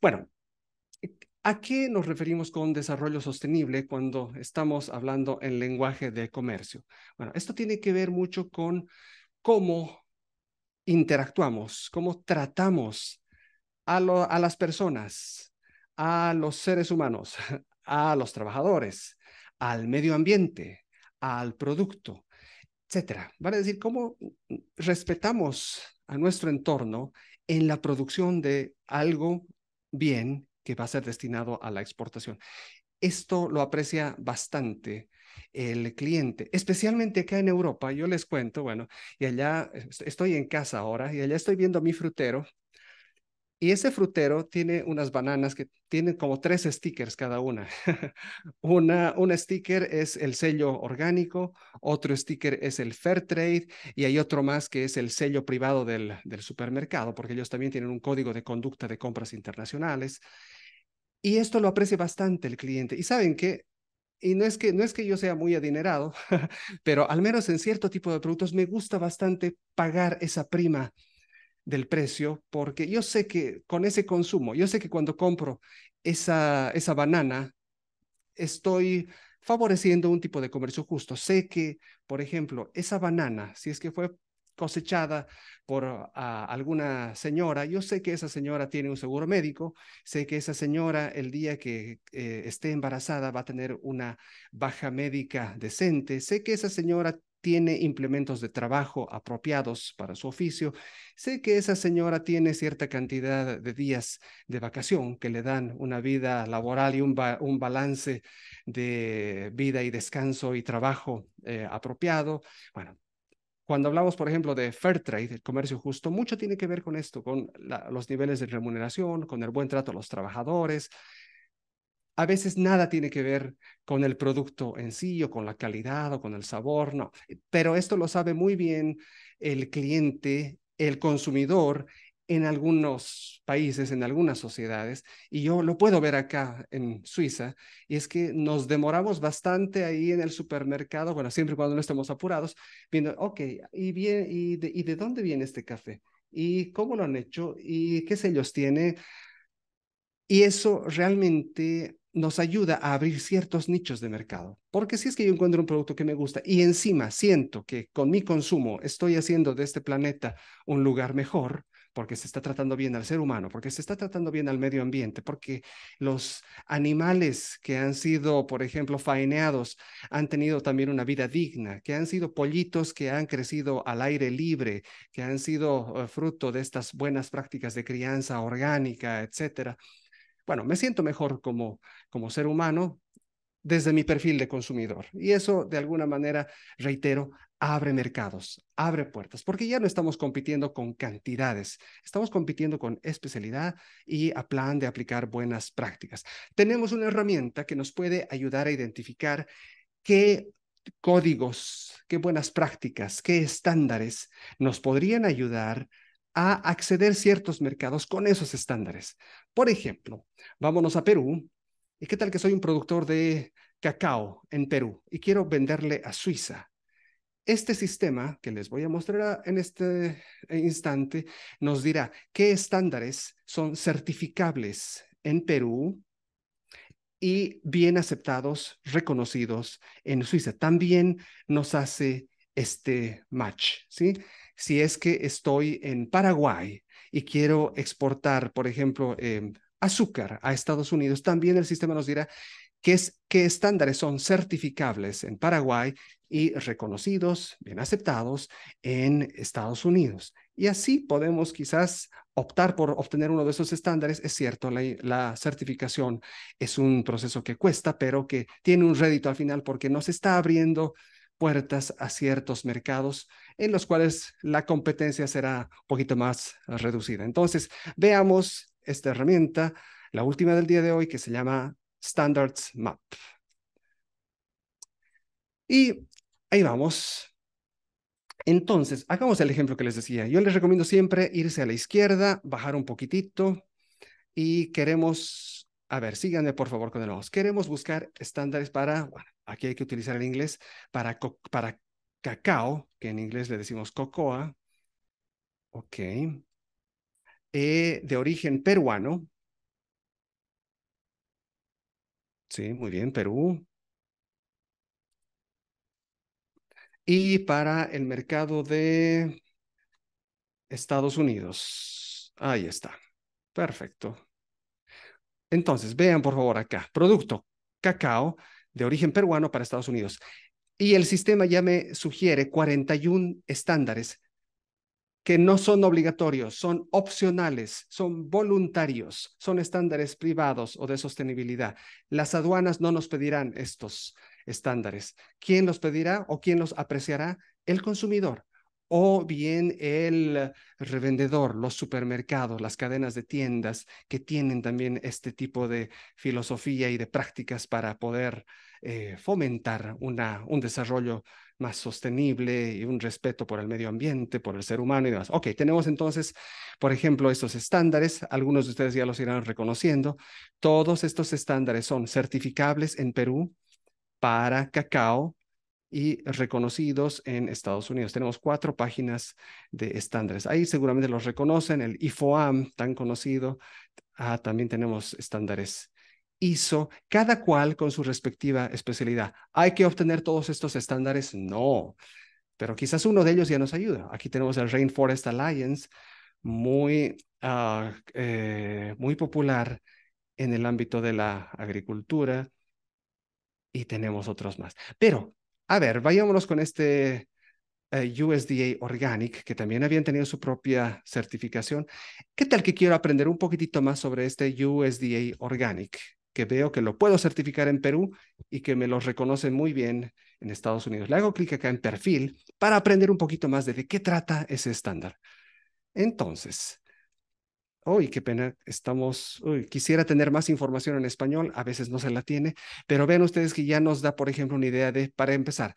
Bueno, ¿A qué nos referimos con desarrollo sostenible cuando estamos hablando en lenguaje de comercio? Bueno, esto tiene que ver mucho con cómo interactuamos, cómo tratamos a, las personas, a los seres humanos, a los trabajadores, al medio ambiente, al producto, etcétera. Vale a decir, cómo respetamos a nuestro entorno en la producción de algo bien que va a ser destinado a la exportación. Esto lo aprecia bastante el cliente, especialmente acá en Europa. Yo les cuento, bueno, y allá eh, estoy en casa ahora y allá estoy viendo mi frutero y ese frutero tiene unas bananas que tienen como tres stickers cada una. una. Un sticker es el sello orgánico, otro sticker es el fair trade y hay otro más que es el sello privado del, del supermercado, porque ellos también tienen un código de conducta de compras internacionales. Y esto lo aprecia bastante el cliente. Y saben que y no es que no es que yo sea muy adinerado, pero al menos en cierto tipo de productos me gusta bastante pagar esa prima del precio, porque yo sé que con ese consumo, yo sé que cuando compro esa, esa banana, estoy favoreciendo un tipo de comercio justo. Sé que, por ejemplo, esa banana, si es que fue cosechada por ah, alguna señora, yo sé que esa señora tiene un seguro médico, sé que esa señora el día que eh, esté embarazada va a tener una baja médica decente, sé que esa señora tiene implementos de trabajo apropiados para su oficio, sé que esa señora tiene cierta cantidad de días de vacación que le dan una vida laboral y un, un balance de vida y descanso y trabajo eh, apropiado. Bueno, cuando hablamos, por ejemplo, de fair trade, el comercio justo, mucho tiene que ver con esto, con los niveles de remuneración, con el buen trato a los trabajadores, a veces nada tiene que ver con el producto en sí o con la calidad o con el sabor, no. Pero esto lo sabe muy bien el cliente, el consumidor en algunos países, en algunas sociedades, y yo lo puedo ver acá en Suiza, y es que nos demoramos bastante ahí en el supermercado, bueno, siempre cuando no estemos apurados, viendo, ok, ¿y, bien, y, ¿y de dónde viene este café? ¿Y cómo lo han hecho? ¿Y qué sellos tiene? Y eso realmente nos ayuda a abrir ciertos nichos de mercado. Porque si es que yo encuentro un producto que me gusta y encima siento que con mi consumo estoy haciendo de este planeta un lugar mejor, porque se está tratando bien al ser humano, porque se está tratando bien al medio ambiente, porque los animales que han sido, por ejemplo, faeneados, han tenido también una vida digna, que han sido pollitos que han crecido al aire libre, que han sido eh, fruto de estas buenas prácticas de crianza orgánica, etcétera bueno, me siento mejor como, como ser humano desde mi perfil de consumidor. Y eso, de alguna manera, reitero, abre mercados, abre puertas, porque ya no estamos compitiendo con cantidades, estamos compitiendo con especialidad y a plan de aplicar buenas prácticas. Tenemos una herramienta que nos puede ayudar a identificar qué códigos, qué buenas prácticas, qué estándares nos podrían ayudar a acceder ciertos mercados con esos estándares. Por ejemplo, vámonos a Perú. ¿Y qué tal que soy un productor de cacao en Perú y quiero venderle a Suiza? Este sistema que les voy a mostrar en este eh, instante nos dirá qué estándares son certificables en Perú y bien aceptados, reconocidos en Suiza. También nos hace este match, ¿sí? Si es que estoy en Paraguay y quiero exportar, por ejemplo, em, azúcar a Estados Unidos, también el sistema nos dirá qué, estándares son certificables en Paraguay y reconocidos, bien aceptados en Estados Unidos. Y así podemos quizás optar por obtener uno de esos estándares. Es cierto, la, la, certificación es un proceso que cuesta, pero que tiene un rédito al final porque nos está abriendo puertas a ciertos mercados en los cuales la competencia será un poquito más reducida. Entonces, veamos esta herramienta, la última del día de hoy, que se llama Standards Map. Y ahí vamos. Entonces, hagamos el ejemplo que les decía. Yo les recomiendo siempre irse a la izquierda, bajar un poquitito y queremos, a ver, síganme por favor con el mouse. Queremos buscar estándares para, aquí hay que utilizar el inglés, para, para cacao, que en inglés le decimos cocoa, ok, eh, de origen peruano, sí, muy bien, Perú, y para el mercado de Estados Unidos. Ahí está. Perfecto. Entonces, vean por favor acá, producto cacao de origen peruano para Estados Unidos. Y el sistema ya me sugiere 41 estándares que no son obligatorios, son opcionales, son voluntarios, son estándares privados o de sostenibilidad. Las aduanas no nos pedirán estos estándares. ¿Quién los pedirá o quién los apreciará? El consumidor o bien el revendedor, los supermercados, las cadenas de tiendas que tienen también este tipo de filosofía y de prácticas para poder eh, fomentar una, un desarrollo más sostenible y un respeto por el medio ambiente, por el ser humano y demás. Ok, tenemos entonces, por ejemplo, estos estándares, algunos de ustedes ya los irán reconociendo, todos estos estándares son certificables en Perú para cacao, y reconocidos en Estados Unidos. Tenemos cuatro páginas de estándares. Ahí seguramente los reconocen, el IFOAM tan conocido. Ah, también tenemos estándares ISO, cada cual con su respectiva especialidad. ¿Hay que obtener todos estos estándares? No, pero quizás uno de ellos ya nos ayuda. Aquí tenemos el Rainforest Alliance, muy, ah, eh, muy popular en el ámbito de la agricultura y tenemos otros más. Pero a ver, vayámonos con este eh, USDA Organic, que también habían tenido su propia certificación. ¿Qué tal que quiero aprender un poquitito más sobre este USDA Organic? que veo que lo puedo certificar en Perú y que me lo reconocen muy bien en Estados Unidos. Le hago clic acá en perfil para aprender un poquito más de qué trata ese estándar. Entonces, uy, qué pena, estamos, quisiera tener más información en español, a veces no se la tiene, pero vean ustedes que ya nos da, por ejemplo, una idea de, para empezar,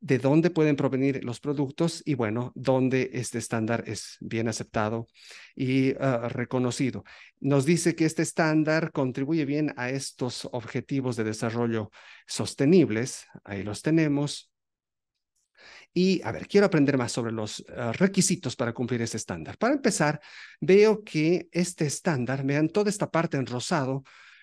de dónde pueden provenir los productos y bueno, dónde este estándar es bien aceptado y ah, reconocido. Nos dice que este estándar contribuye bien a estos objetivos de desarrollo sostenibles, ahí los tenemos, y, a ver, quiero aprender más sobre los ah, requisitos para cumplir ese estándar. Para empezar, veo que este estándar, vean toda esta parte en rosado,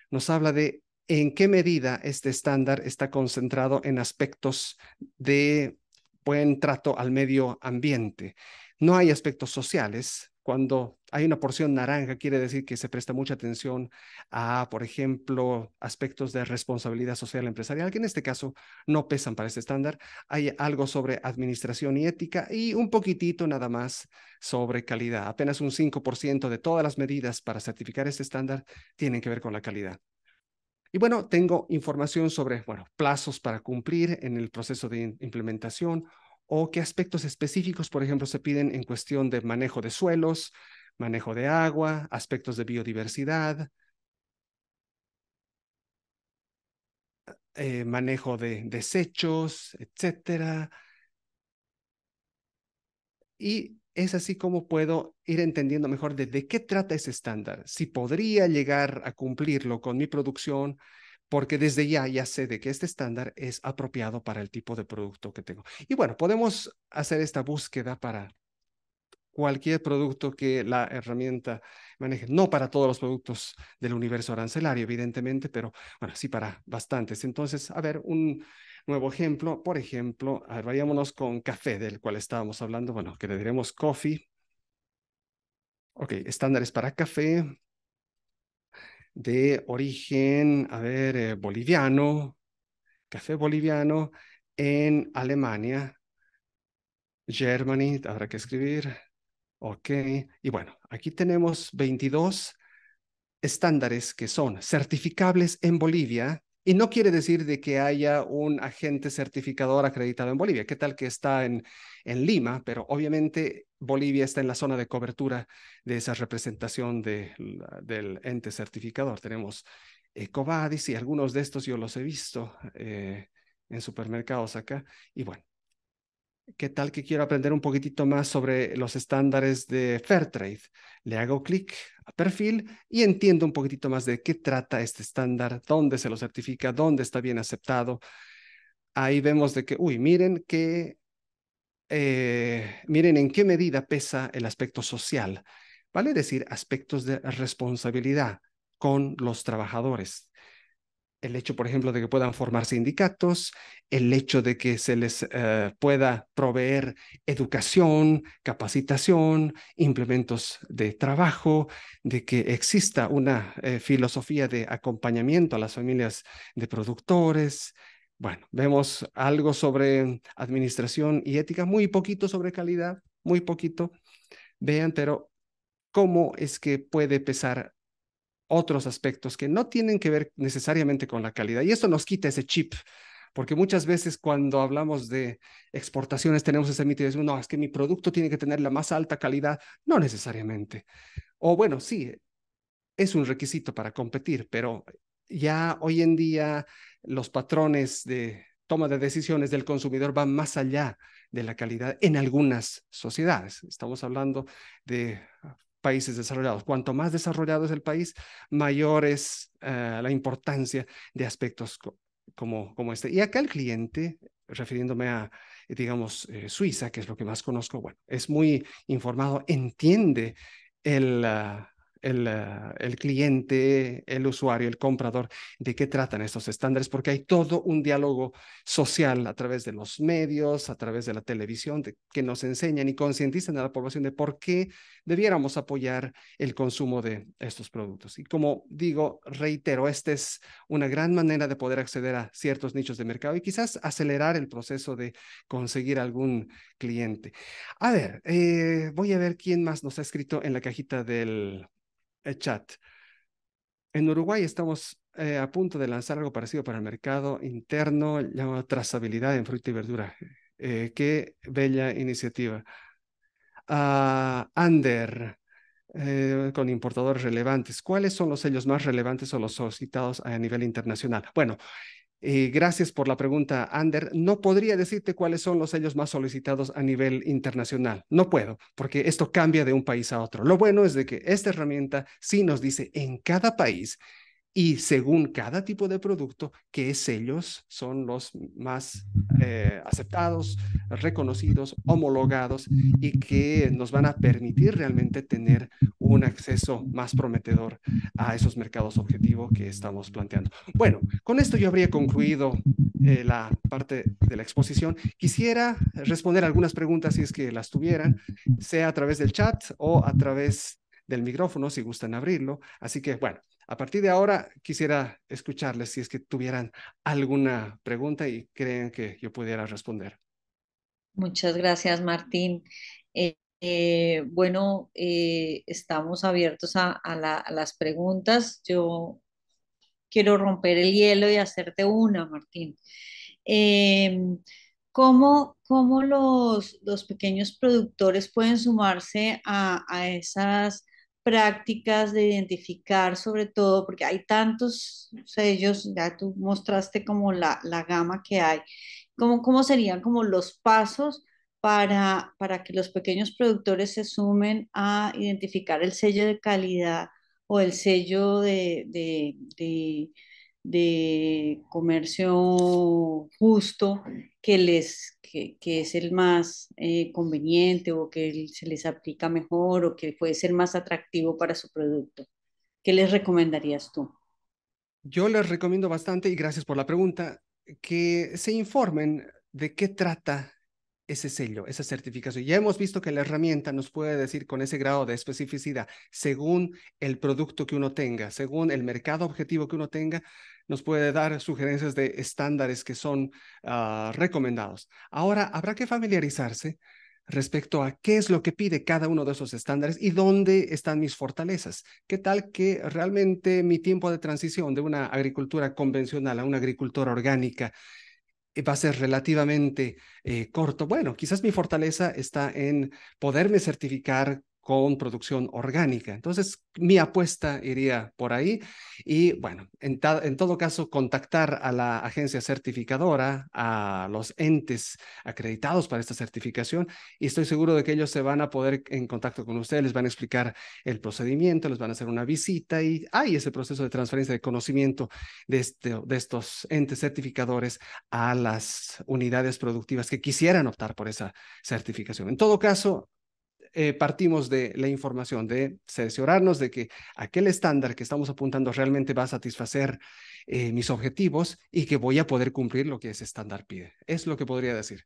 nos habla de en qué medida este estándar está concentrado en aspectos de buen trato al medio ambiente. No hay aspectos sociales, cuando hay una porción naranja, quiere decir que se presta mucha atención a, por ejemplo, aspectos de responsabilidad social empresarial, que en este caso no pesan para este estándar. Hay algo sobre administración y ética y un poquitito nada más sobre calidad. Apenas un 5% de todas las medidas para certificar este estándar tienen que ver con la calidad. Y bueno, tengo información sobre, bueno, plazos para cumplir en el proceso de implementación, o qué aspectos específicos, por ejemplo, se piden en cuestión de manejo de suelos, manejo de agua, aspectos de biodiversidad, eh, manejo de desechos, etcétera. Y es así como puedo ir entendiendo mejor de, de qué trata ese estándar, si podría llegar a cumplirlo con mi producción, porque desde ya ya sé de que este estándar es apropiado para el tipo de producto que tengo. Y bueno, podemos hacer esta búsqueda para cualquier producto que la herramienta maneje, no para todos los productos del universo arancelario, evidentemente, pero bueno, sí para bastantes. Entonces, a ver, un nuevo ejemplo, por ejemplo, vayámonos con café, del cual estábamos hablando, bueno, que le diremos coffee. Ok, estándares para café, de origen, a ver, eh, boliviano, café boliviano en Alemania, Germany, habrá que escribir, ok, y bueno, aquí tenemos 22 estándares que son certificables en Bolivia y no quiere decir de que haya un agente certificador acreditado en Bolivia. ¿Qué tal que está en, en Lima? Pero obviamente Bolivia está en la zona de cobertura de esa representación del ente certificador. Tenemos Ecovadis y algunos de estos yo los he visto eh, en supermercados acá. Y bueno, ¿qué tal que quiero aprender un poquitito más sobre los estándares de Fairtrade? Le hago clic a perfil y entiendo un poquitito más de qué trata este estándar, dónde se lo certifica, dónde está bien aceptado. Ahí vemos de que, uy, miren que, eh, miren en qué medida pesa el aspecto social, vale decir, aspectos de responsabilidad con los trabajadores el hecho, por ejemplo, de que puedan formar sindicatos, el hecho de que se les eh, pueda proveer educación, capacitación, implementos de trabajo, de que exista una eh, filosofía de acompañamiento a las familias de productores. Bueno, vemos algo sobre administración y ética, muy poquito sobre calidad, muy poquito. Vean, pero cómo es que puede pesar otros aspectos que no tienen que ver necesariamente con la calidad. Y esto nos quita ese chip, porque muchas veces cuando hablamos de exportaciones tenemos ese mito y decimos, no, es que mi producto tiene que tener la más alta calidad. No necesariamente. O bueno, sí, es un requisito para competir, pero ya hoy en día los patrones de toma de decisiones del consumidor van más allá de la calidad en algunas sociedades. Estamos hablando de países desarrollados. Cuanto más desarrollado es el país, mayor es eh, la importancia de aspectos como, como este. Y acá el cliente, refiriéndome a, digamos, eh, Suiza, que es lo que más conozco, bueno, es muy informado, entiende el, ah, Ah, el, cliente, el usuario, el comprador, de qué tratan estos estándares, porque hay todo un diálogo social a través de los medios, a través de la televisión, que nos enseñan y concientizan a la población de por qué debiéramos apoyar el consumo de estos productos. Y como digo, reitero, esta es una gran manera de poder acceder a ciertos nichos de mercado y quizás acelerar el proceso de conseguir algún cliente. A ver, eh, voy a ver quién más nos ha escrito en la cajita del chat. En Uruguay estamos eh, a punto de lanzar algo parecido para el mercado interno, llamado trazabilidad en fruta y verdura. Eh, qué bella iniciativa. A ah, Ander, eh, con importadores relevantes. ¿Cuáles son los sellos más relevantes o los solicitados a nivel internacional? Bueno, eh, gracias por la pregunta, Ander. No podría decirte cuáles son los sellos más solicitados a nivel internacional. No puedo, porque esto cambia de un país a otro. Lo bueno es de que esta herramienta sí nos dice en cada país y según cada tipo de producto, que es ellos son los más eh, aceptados, reconocidos, homologados y que nos van a permitir realmente tener un acceso más prometedor a esos mercados objetivos que estamos planteando. Bueno, con esto yo habría concluido eh, la parte de la exposición. Quisiera responder algunas preguntas si es que las tuvieran, sea a través del chat o a través del micrófono si gustan abrirlo. Así que, bueno, a partir de ahora quisiera escucharles si es que tuvieran alguna pregunta y creen que yo pudiera responder. Muchas gracias, Martín. Eh, eh, bueno, eh, estamos abiertos a, las preguntas. Yo quiero romper el hielo y hacerte una, Martín. Em, ¿Cómo, cómo los, pequeños productores pueden sumarse a, a esas prácticas de identificar sobre todo, porque hay tantos sellos, ya tú mostraste como la, gama que hay, ¿Cómo, serían como los pasos para, para que los pequeños productores se sumen a identificar el sello de calidad o el sello de, de, de de comercio justo que, les, que, es el más eh, conveniente o que se les aplica mejor o que puede ser más atractivo para su producto. ¿Qué les recomendarías tú? Yo les recomiendo bastante, y gracias por la pregunta, que se informen de qué trata ese sello, esa certificación. Ya hemos visto que la herramienta nos puede decir con ese grado de especificidad, según el producto que uno tenga, según el mercado objetivo que uno tenga, nos puede dar sugerencias de estándares que son ah, recomendados. Ahora, habrá que familiarizarse respecto a qué es lo que pide cada uno de esos estándares y dónde están mis fortalezas. ¿Qué tal que realmente mi tiempo de transición de una agricultura convencional a una agricultura orgánica eh, va a ser relativamente eh, corto. Bueno, quizás mi fortaleza está en poderme certificar con producción orgánica. Entonces, mi apuesta iría por ahí. Y bueno, en, todo caso, contactar a la agencia certificadora, a los entes acreditados para esta certificación, y estoy seguro de que ellos se van a poder en contacto con ustedes, les van a explicar el procedimiento, les van a hacer una visita y hay ese proceso de transferencia de conocimiento de, este, de estos entes certificadores a las unidades productivas que quisieran optar por esa certificación. En todo caso, eh, partimos de la información, de cerciorarnos de que aquel estándar que estamos apuntando realmente va a satisfacer eh, mis objetivos y que voy a poder cumplir lo que ese estándar pide. Es lo que podría decir.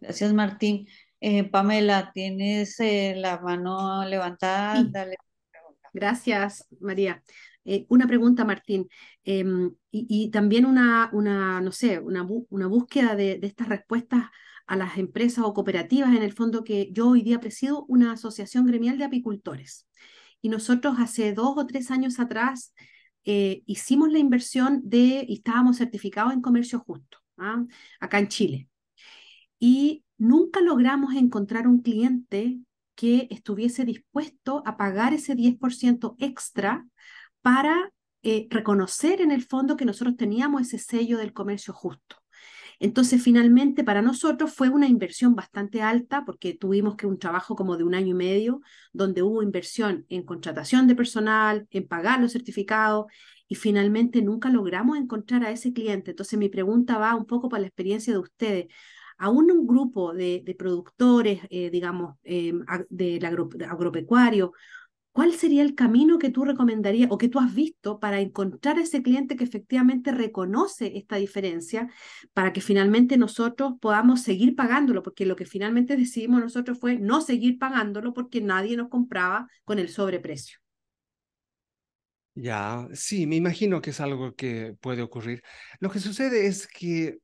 Gracias, Martín. Eh, Pamela, tienes la mano levantada. Gracias, María. una pregunta, Martín, em, y, también una, una, no sé, una, una búsqueda de, de, estas respuestas a las empresas o cooperativas, en el fondo que yo hoy día presido una asociación gremial de apicultores. Y nosotros hace dos o tres años atrás eh, hicimos la inversión de, y estábamos certificados en comercio justo, ¿ah? acá en Chile. Y nunca logramos encontrar un cliente que estuviese dispuesto a pagar ese 10% extra para eh, reconocer en el fondo que nosotros teníamos ese sello del comercio justo. Entonces, finalmente, para nosotros fue una inversión bastante alta porque tuvimos que un trabajo como de un año y medio, donde hubo inversión en contratación de personal, en pagar los certificados y finalmente nunca logramos encontrar a ese cliente. Entonces, mi pregunta va un poco para la experiencia de ustedes. Aún un grupo de, productores, eh, digamos, eh, del agropecuario ¿Cuál sería el camino que tú recomendarías o que tú has visto para encontrar ese cliente que efectivamente reconoce esta diferencia para que finalmente nosotros podamos seguir pagándolo? Porque lo que finalmente decidimos nosotros fue no seguir pagándolo porque nadie nos compraba con el sobreprecio. Ya, sí, me imagino que es algo que puede ocurrir. Lo que sucede es que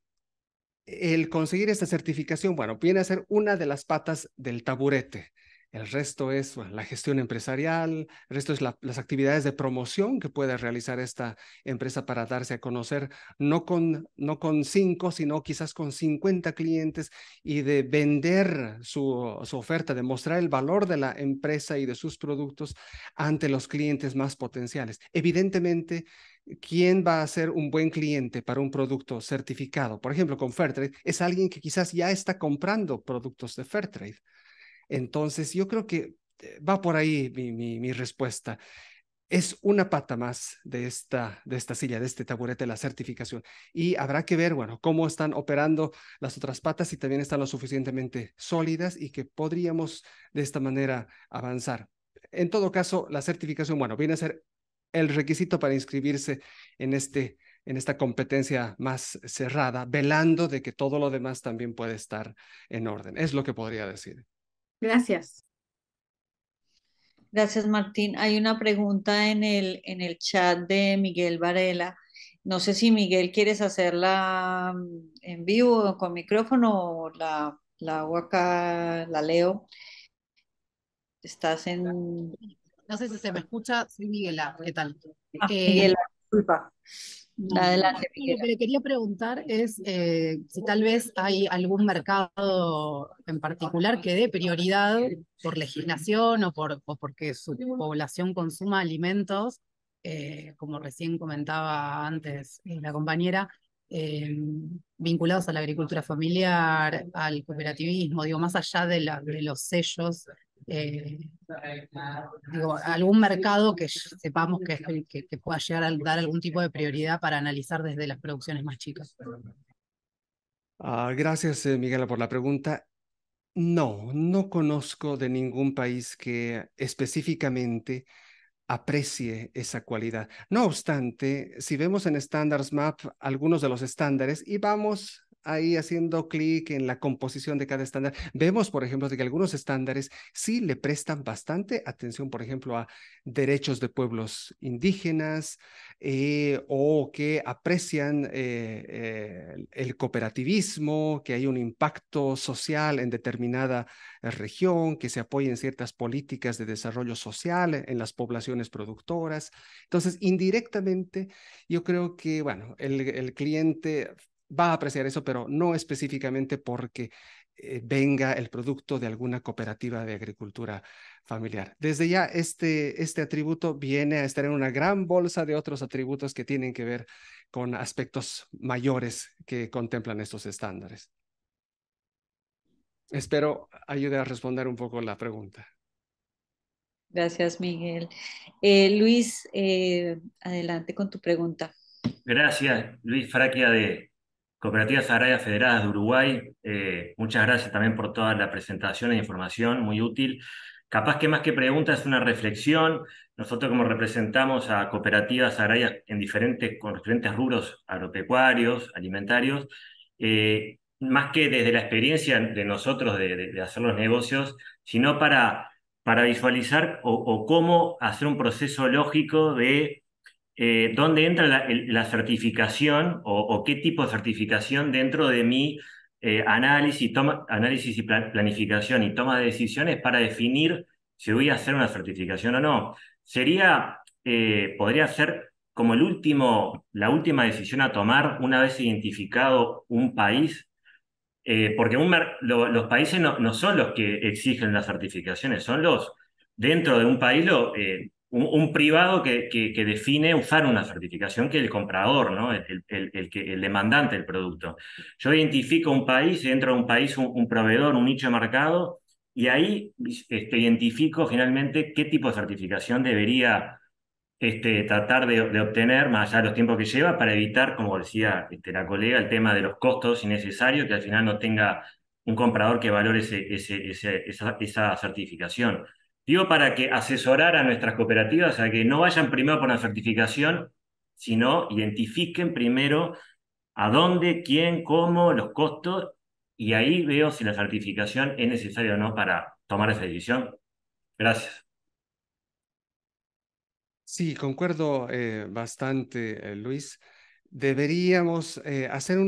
el conseguir esta certificación, bueno, viene a ser una de las patas del taburete el resto es la gestión empresarial, el resto es las actividades de promoción que puede realizar esta empresa para darse a conocer, no con, no con cinco, sino quizás con 50 clientes y de vender su, su oferta, de mostrar el valor de la empresa y de sus productos ante los clientes más potenciales. Evidentemente, ¿quién va a ser un buen cliente para un producto certificado? Por ejemplo, con Fairtrade, es alguien que quizás ya está comprando productos de Fairtrade. Entonces, yo creo que eh, va por ahí mi, respuesta es una pata más de esta, de esta silla, de este taburete, la certificación. Y habrá que ver, bueno, cómo están operando las otras patas, si también están lo suficientemente sólidas y que podríamos de esta manera avanzar. En todo caso, la certificación, bueno, viene a ser el requisito para inscribirse en, este, en esta competencia más cerrada, velando de que todo lo demás también puede estar en orden. Es lo que podría decir. Gracias. Gracias, Martín. Hay una pregunta en el, en el chat de Miguel Varela. No sé si Miguel quieres hacerla mm, en vivo con micrófono o la, la hago acá, la leo. Estás en... No sé si se me escucha, Sí, Miguel, ¿qué tal? Ah, eh, Miguel Disculpa. Lo que le quería preguntar es eh, si tal vez hay algún mercado en particular que dé prioridad por legislación o, por, porque su población consuma alimentos, eh, como recién comentaba antes eh, la compañera, vinculados a la agricultura familiar, al cooperativismo, digo, más allá de, de los sellos eh, digo, algún mercado que sepamos que, que, pueda llegar a dar algún tipo de prioridad para analizar desde las producciones más chicas. Ah, gracias, eh, Miguel, por la pregunta. No, no conozco de ningún país que específicamente aprecie esa cualidad. No obstante, si vemos en Standards Map algunos de los estándares y vamos ahí haciendo clic en la composición de cada estándar. Vemos, por ejemplo, que algunos estándares sí le prestan bastante atención, por ejemplo, a derechos de pueblos indígenas eh, o que aprecian eh, el cooperativismo, que hay un impacto social en determinada región, que se apoyen ciertas políticas de desarrollo social e, en las poblaciones productoras. Entonces, indirectamente, yo creo que, bueno, el cliente va a apreciar eso, pero no específicamente porque eh, venga el producto de alguna cooperativa de agricultura familiar. Desde ya, este, este atributo viene a estar en una gran bolsa de otros atributos que tienen que ver con aspectos mayores que contemplan estos estándares. Espero ayude a responder un poco la pregunta. Gracias, Miguel. Eh, Luis, eh, adelante con tu pregunta. Gracias, Luis Fraquia de Cooperativas Agrarias Federadas de Uruguay, eh, muchas gracias también por toda la presentación e información, muy útil. Capaz que más que preguntas es una reflexión. Nosotros como representamos a cooperativas agrarias en diferentes, con diferentes rubros agropecuarios, alimentarios, eh, más que desde la experiencia de nosotros de, hacer los negocios, sino para, para visualizar o, cómo hacer un proceso lógico de eh, dónde entra la, certificación o, qué tipo de certificación dentro de mi eh, análisis, y planificación y toma de decisiones para definir si voy a hacer una certificación o no. Sería, eh, podría ser como el último, la última decisión a tomar una vez identificado un país, porque los países no, son los que exigen las certificaciones, son los, dentro de un país lo, un, privado que, define usar una certificación que el comprador, ¿no? el, el, demandante del producto. Yo identifico un país, entro a un país, un, proveedor, un nicho de mercado, y ahí este, identifico finalmente qué tipo de certificación debería este, tratar de, obtener, más allá de los tiempos que lleva, para evitar, como decía este, la colega, el tema de los costos innecesarios, que al final no tenga un comprador que valore esa certificación. Digo para que asesorar a nuestras cooperativas a que no vayan primero por la certificación, sino identifiquen primero a dónde, quién, cómo, los costos, y ahí veo si la certificación es necesaria o no para tomar esa decisión. Gracias. Sí, concuerdo eh, bastante, eh, Luis. Deberíamos eh, hacer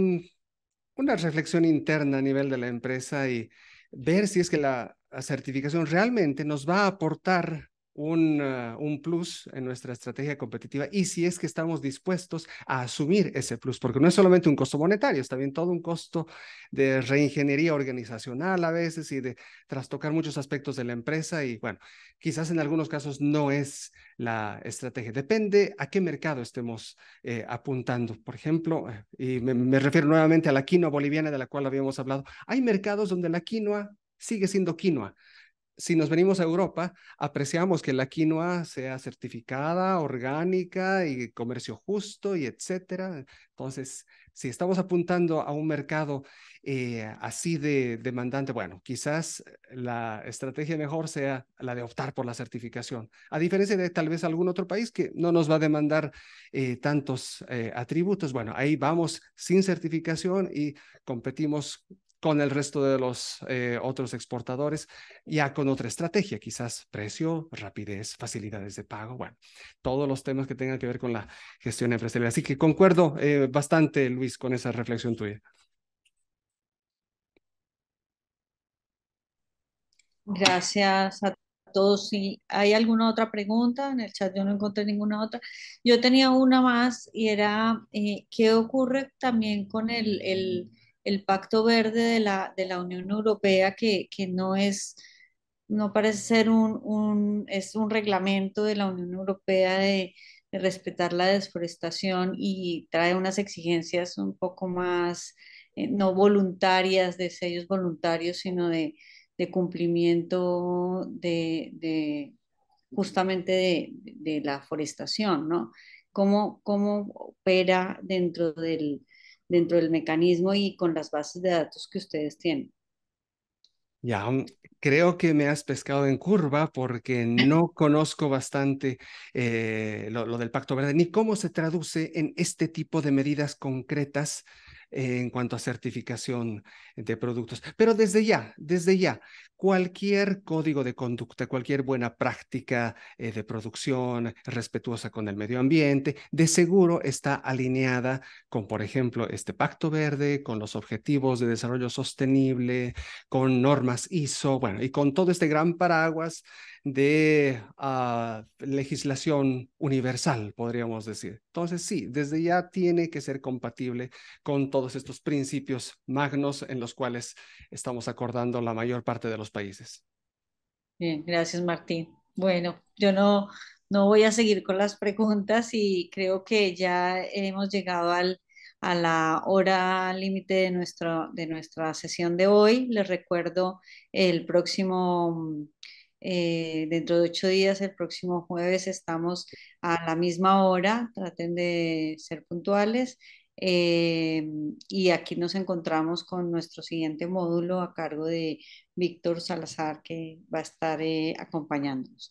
una reflexión interna a nivel de la empresa y ver si es que la certificación realmente nos va a aportar un, ah, un, plus en nuestra estrategia competitiva y si es que estamos dispuestos a asumir ese plus, porque no es solamente un costo monetario, está bien todo un costo de reingeniería organizacional a veces y de trastocar muchos aspectos de la empresa y bueno, quizás en algunos casos no es la estrategia, depende a qué mercado estemos eh, apuntando. Por ejemplo, eh, y me refiero nuevamente a la quinoa boliviana de la cual habíamos hablado, hay mercados donde la quinoa sigue siendo quinoa. Si nos venimos a Europa, apreciamos que la quinoa sea certificada, orgánica y comercio justo y etcétera. Entonces, si estamos apuntando a un mercado eh, así de demandante, bueno, quizás la estrategia mejor sea la de optar por la certificación, a diferencia de tal vez algún otro país que no nos va a demandar eh, tantos eh, atributos. Bueno, ahí vamos sin certificación y competimos con el resto de los eh, otros exportadores, ya con otra estrategia, quizás precio, rapidez, facilidades de pago, bueno, todos los temas que tengan que ver con la gestión empresarial. Así que concuerdo eh, bastante, Luis, con esa reflexión tuya. Gracias a todos. Si hay alguna otra pregunta, en el chat yo no encontré ninguna otra. Yo tenía una más y era, eh, ¿qué ocurre también con el el Pacto Verde de la, Unión Europea, que, no es, no parece ser un, es un reglamento de la Unión Europea de, respetar la desforestación y trae unas exigencias un poco más eh, no voluntarias, de sellos voluntarios, sino de, cumplimiento de, justamente de, la forestación, ¿no? ¿Cómo, ¿Cómo opera dentro del, dentro del mecanismo y con las bases de datos que ustedes tienen. Ya, mm, creo que me has pescado en curva porque no conozco bastante eh, lo, del Pacto Verde ni cómo se traduce en este tipo de medidas concretas eh, en cuanto a certificación de productos. Pero desde ya, desde ya, cualquier código de conducta, cualquier buena práctica eh, de producción respetuosa con el medio ambiente, de seguro está alineada con, por ejemplo, este Pacto Verde, con los Objetivos de Desarrollo Sostenible, con normas ISO, bueno, y con todo este gran paraguas de ah, legislación universal, podríamos decir. Entonces, sí, desde ya tiene que ser compatible con todos estos principios magnos en los cuales estamos acordando la mayor parte de los países. Bien, gracias Martín. Bueno, yo no, no voy a seguir con las preguntas y creo que ya hemos llegado al, a la hora límite de, de nuestra sesión de hoy. Les recuerdo el próximo eh, dentro de ocho días, el próximo jueves, estamos a la misma hora. Traten de ser puntuales. Eh, y aquí nos encontramos con nuestro siguiente módulo a cargo de Víctor Salazar, que va a estar eh, acompañándonos.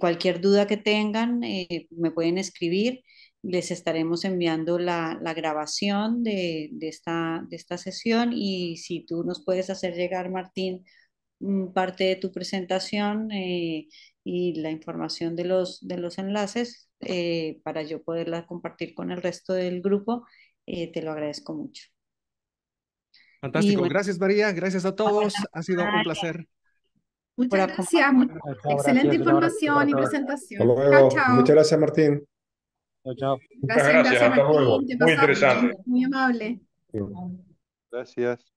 cualquier duda que tengan, me pueden escribir. Les estaremos enviando la, la grabación de, de, esta, de esta sesión y si tú nos puedes hacer llegar, Martín, Mm, parte de tu presentación eh, y la información de los, de los enlaces eh, para yo poderla compartir con el resto del grupo. Eh, te lo agradezco mucho. Fantástico. gracias María, gracias a todos. Ha sido un placer. Muchas gracias. Excelente información y presentación. Muchas gracias Martín. Chao, Gracias, Muy interesante. Muy amable. Gracias.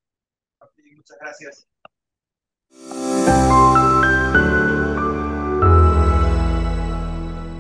muchas gracias. Thank you.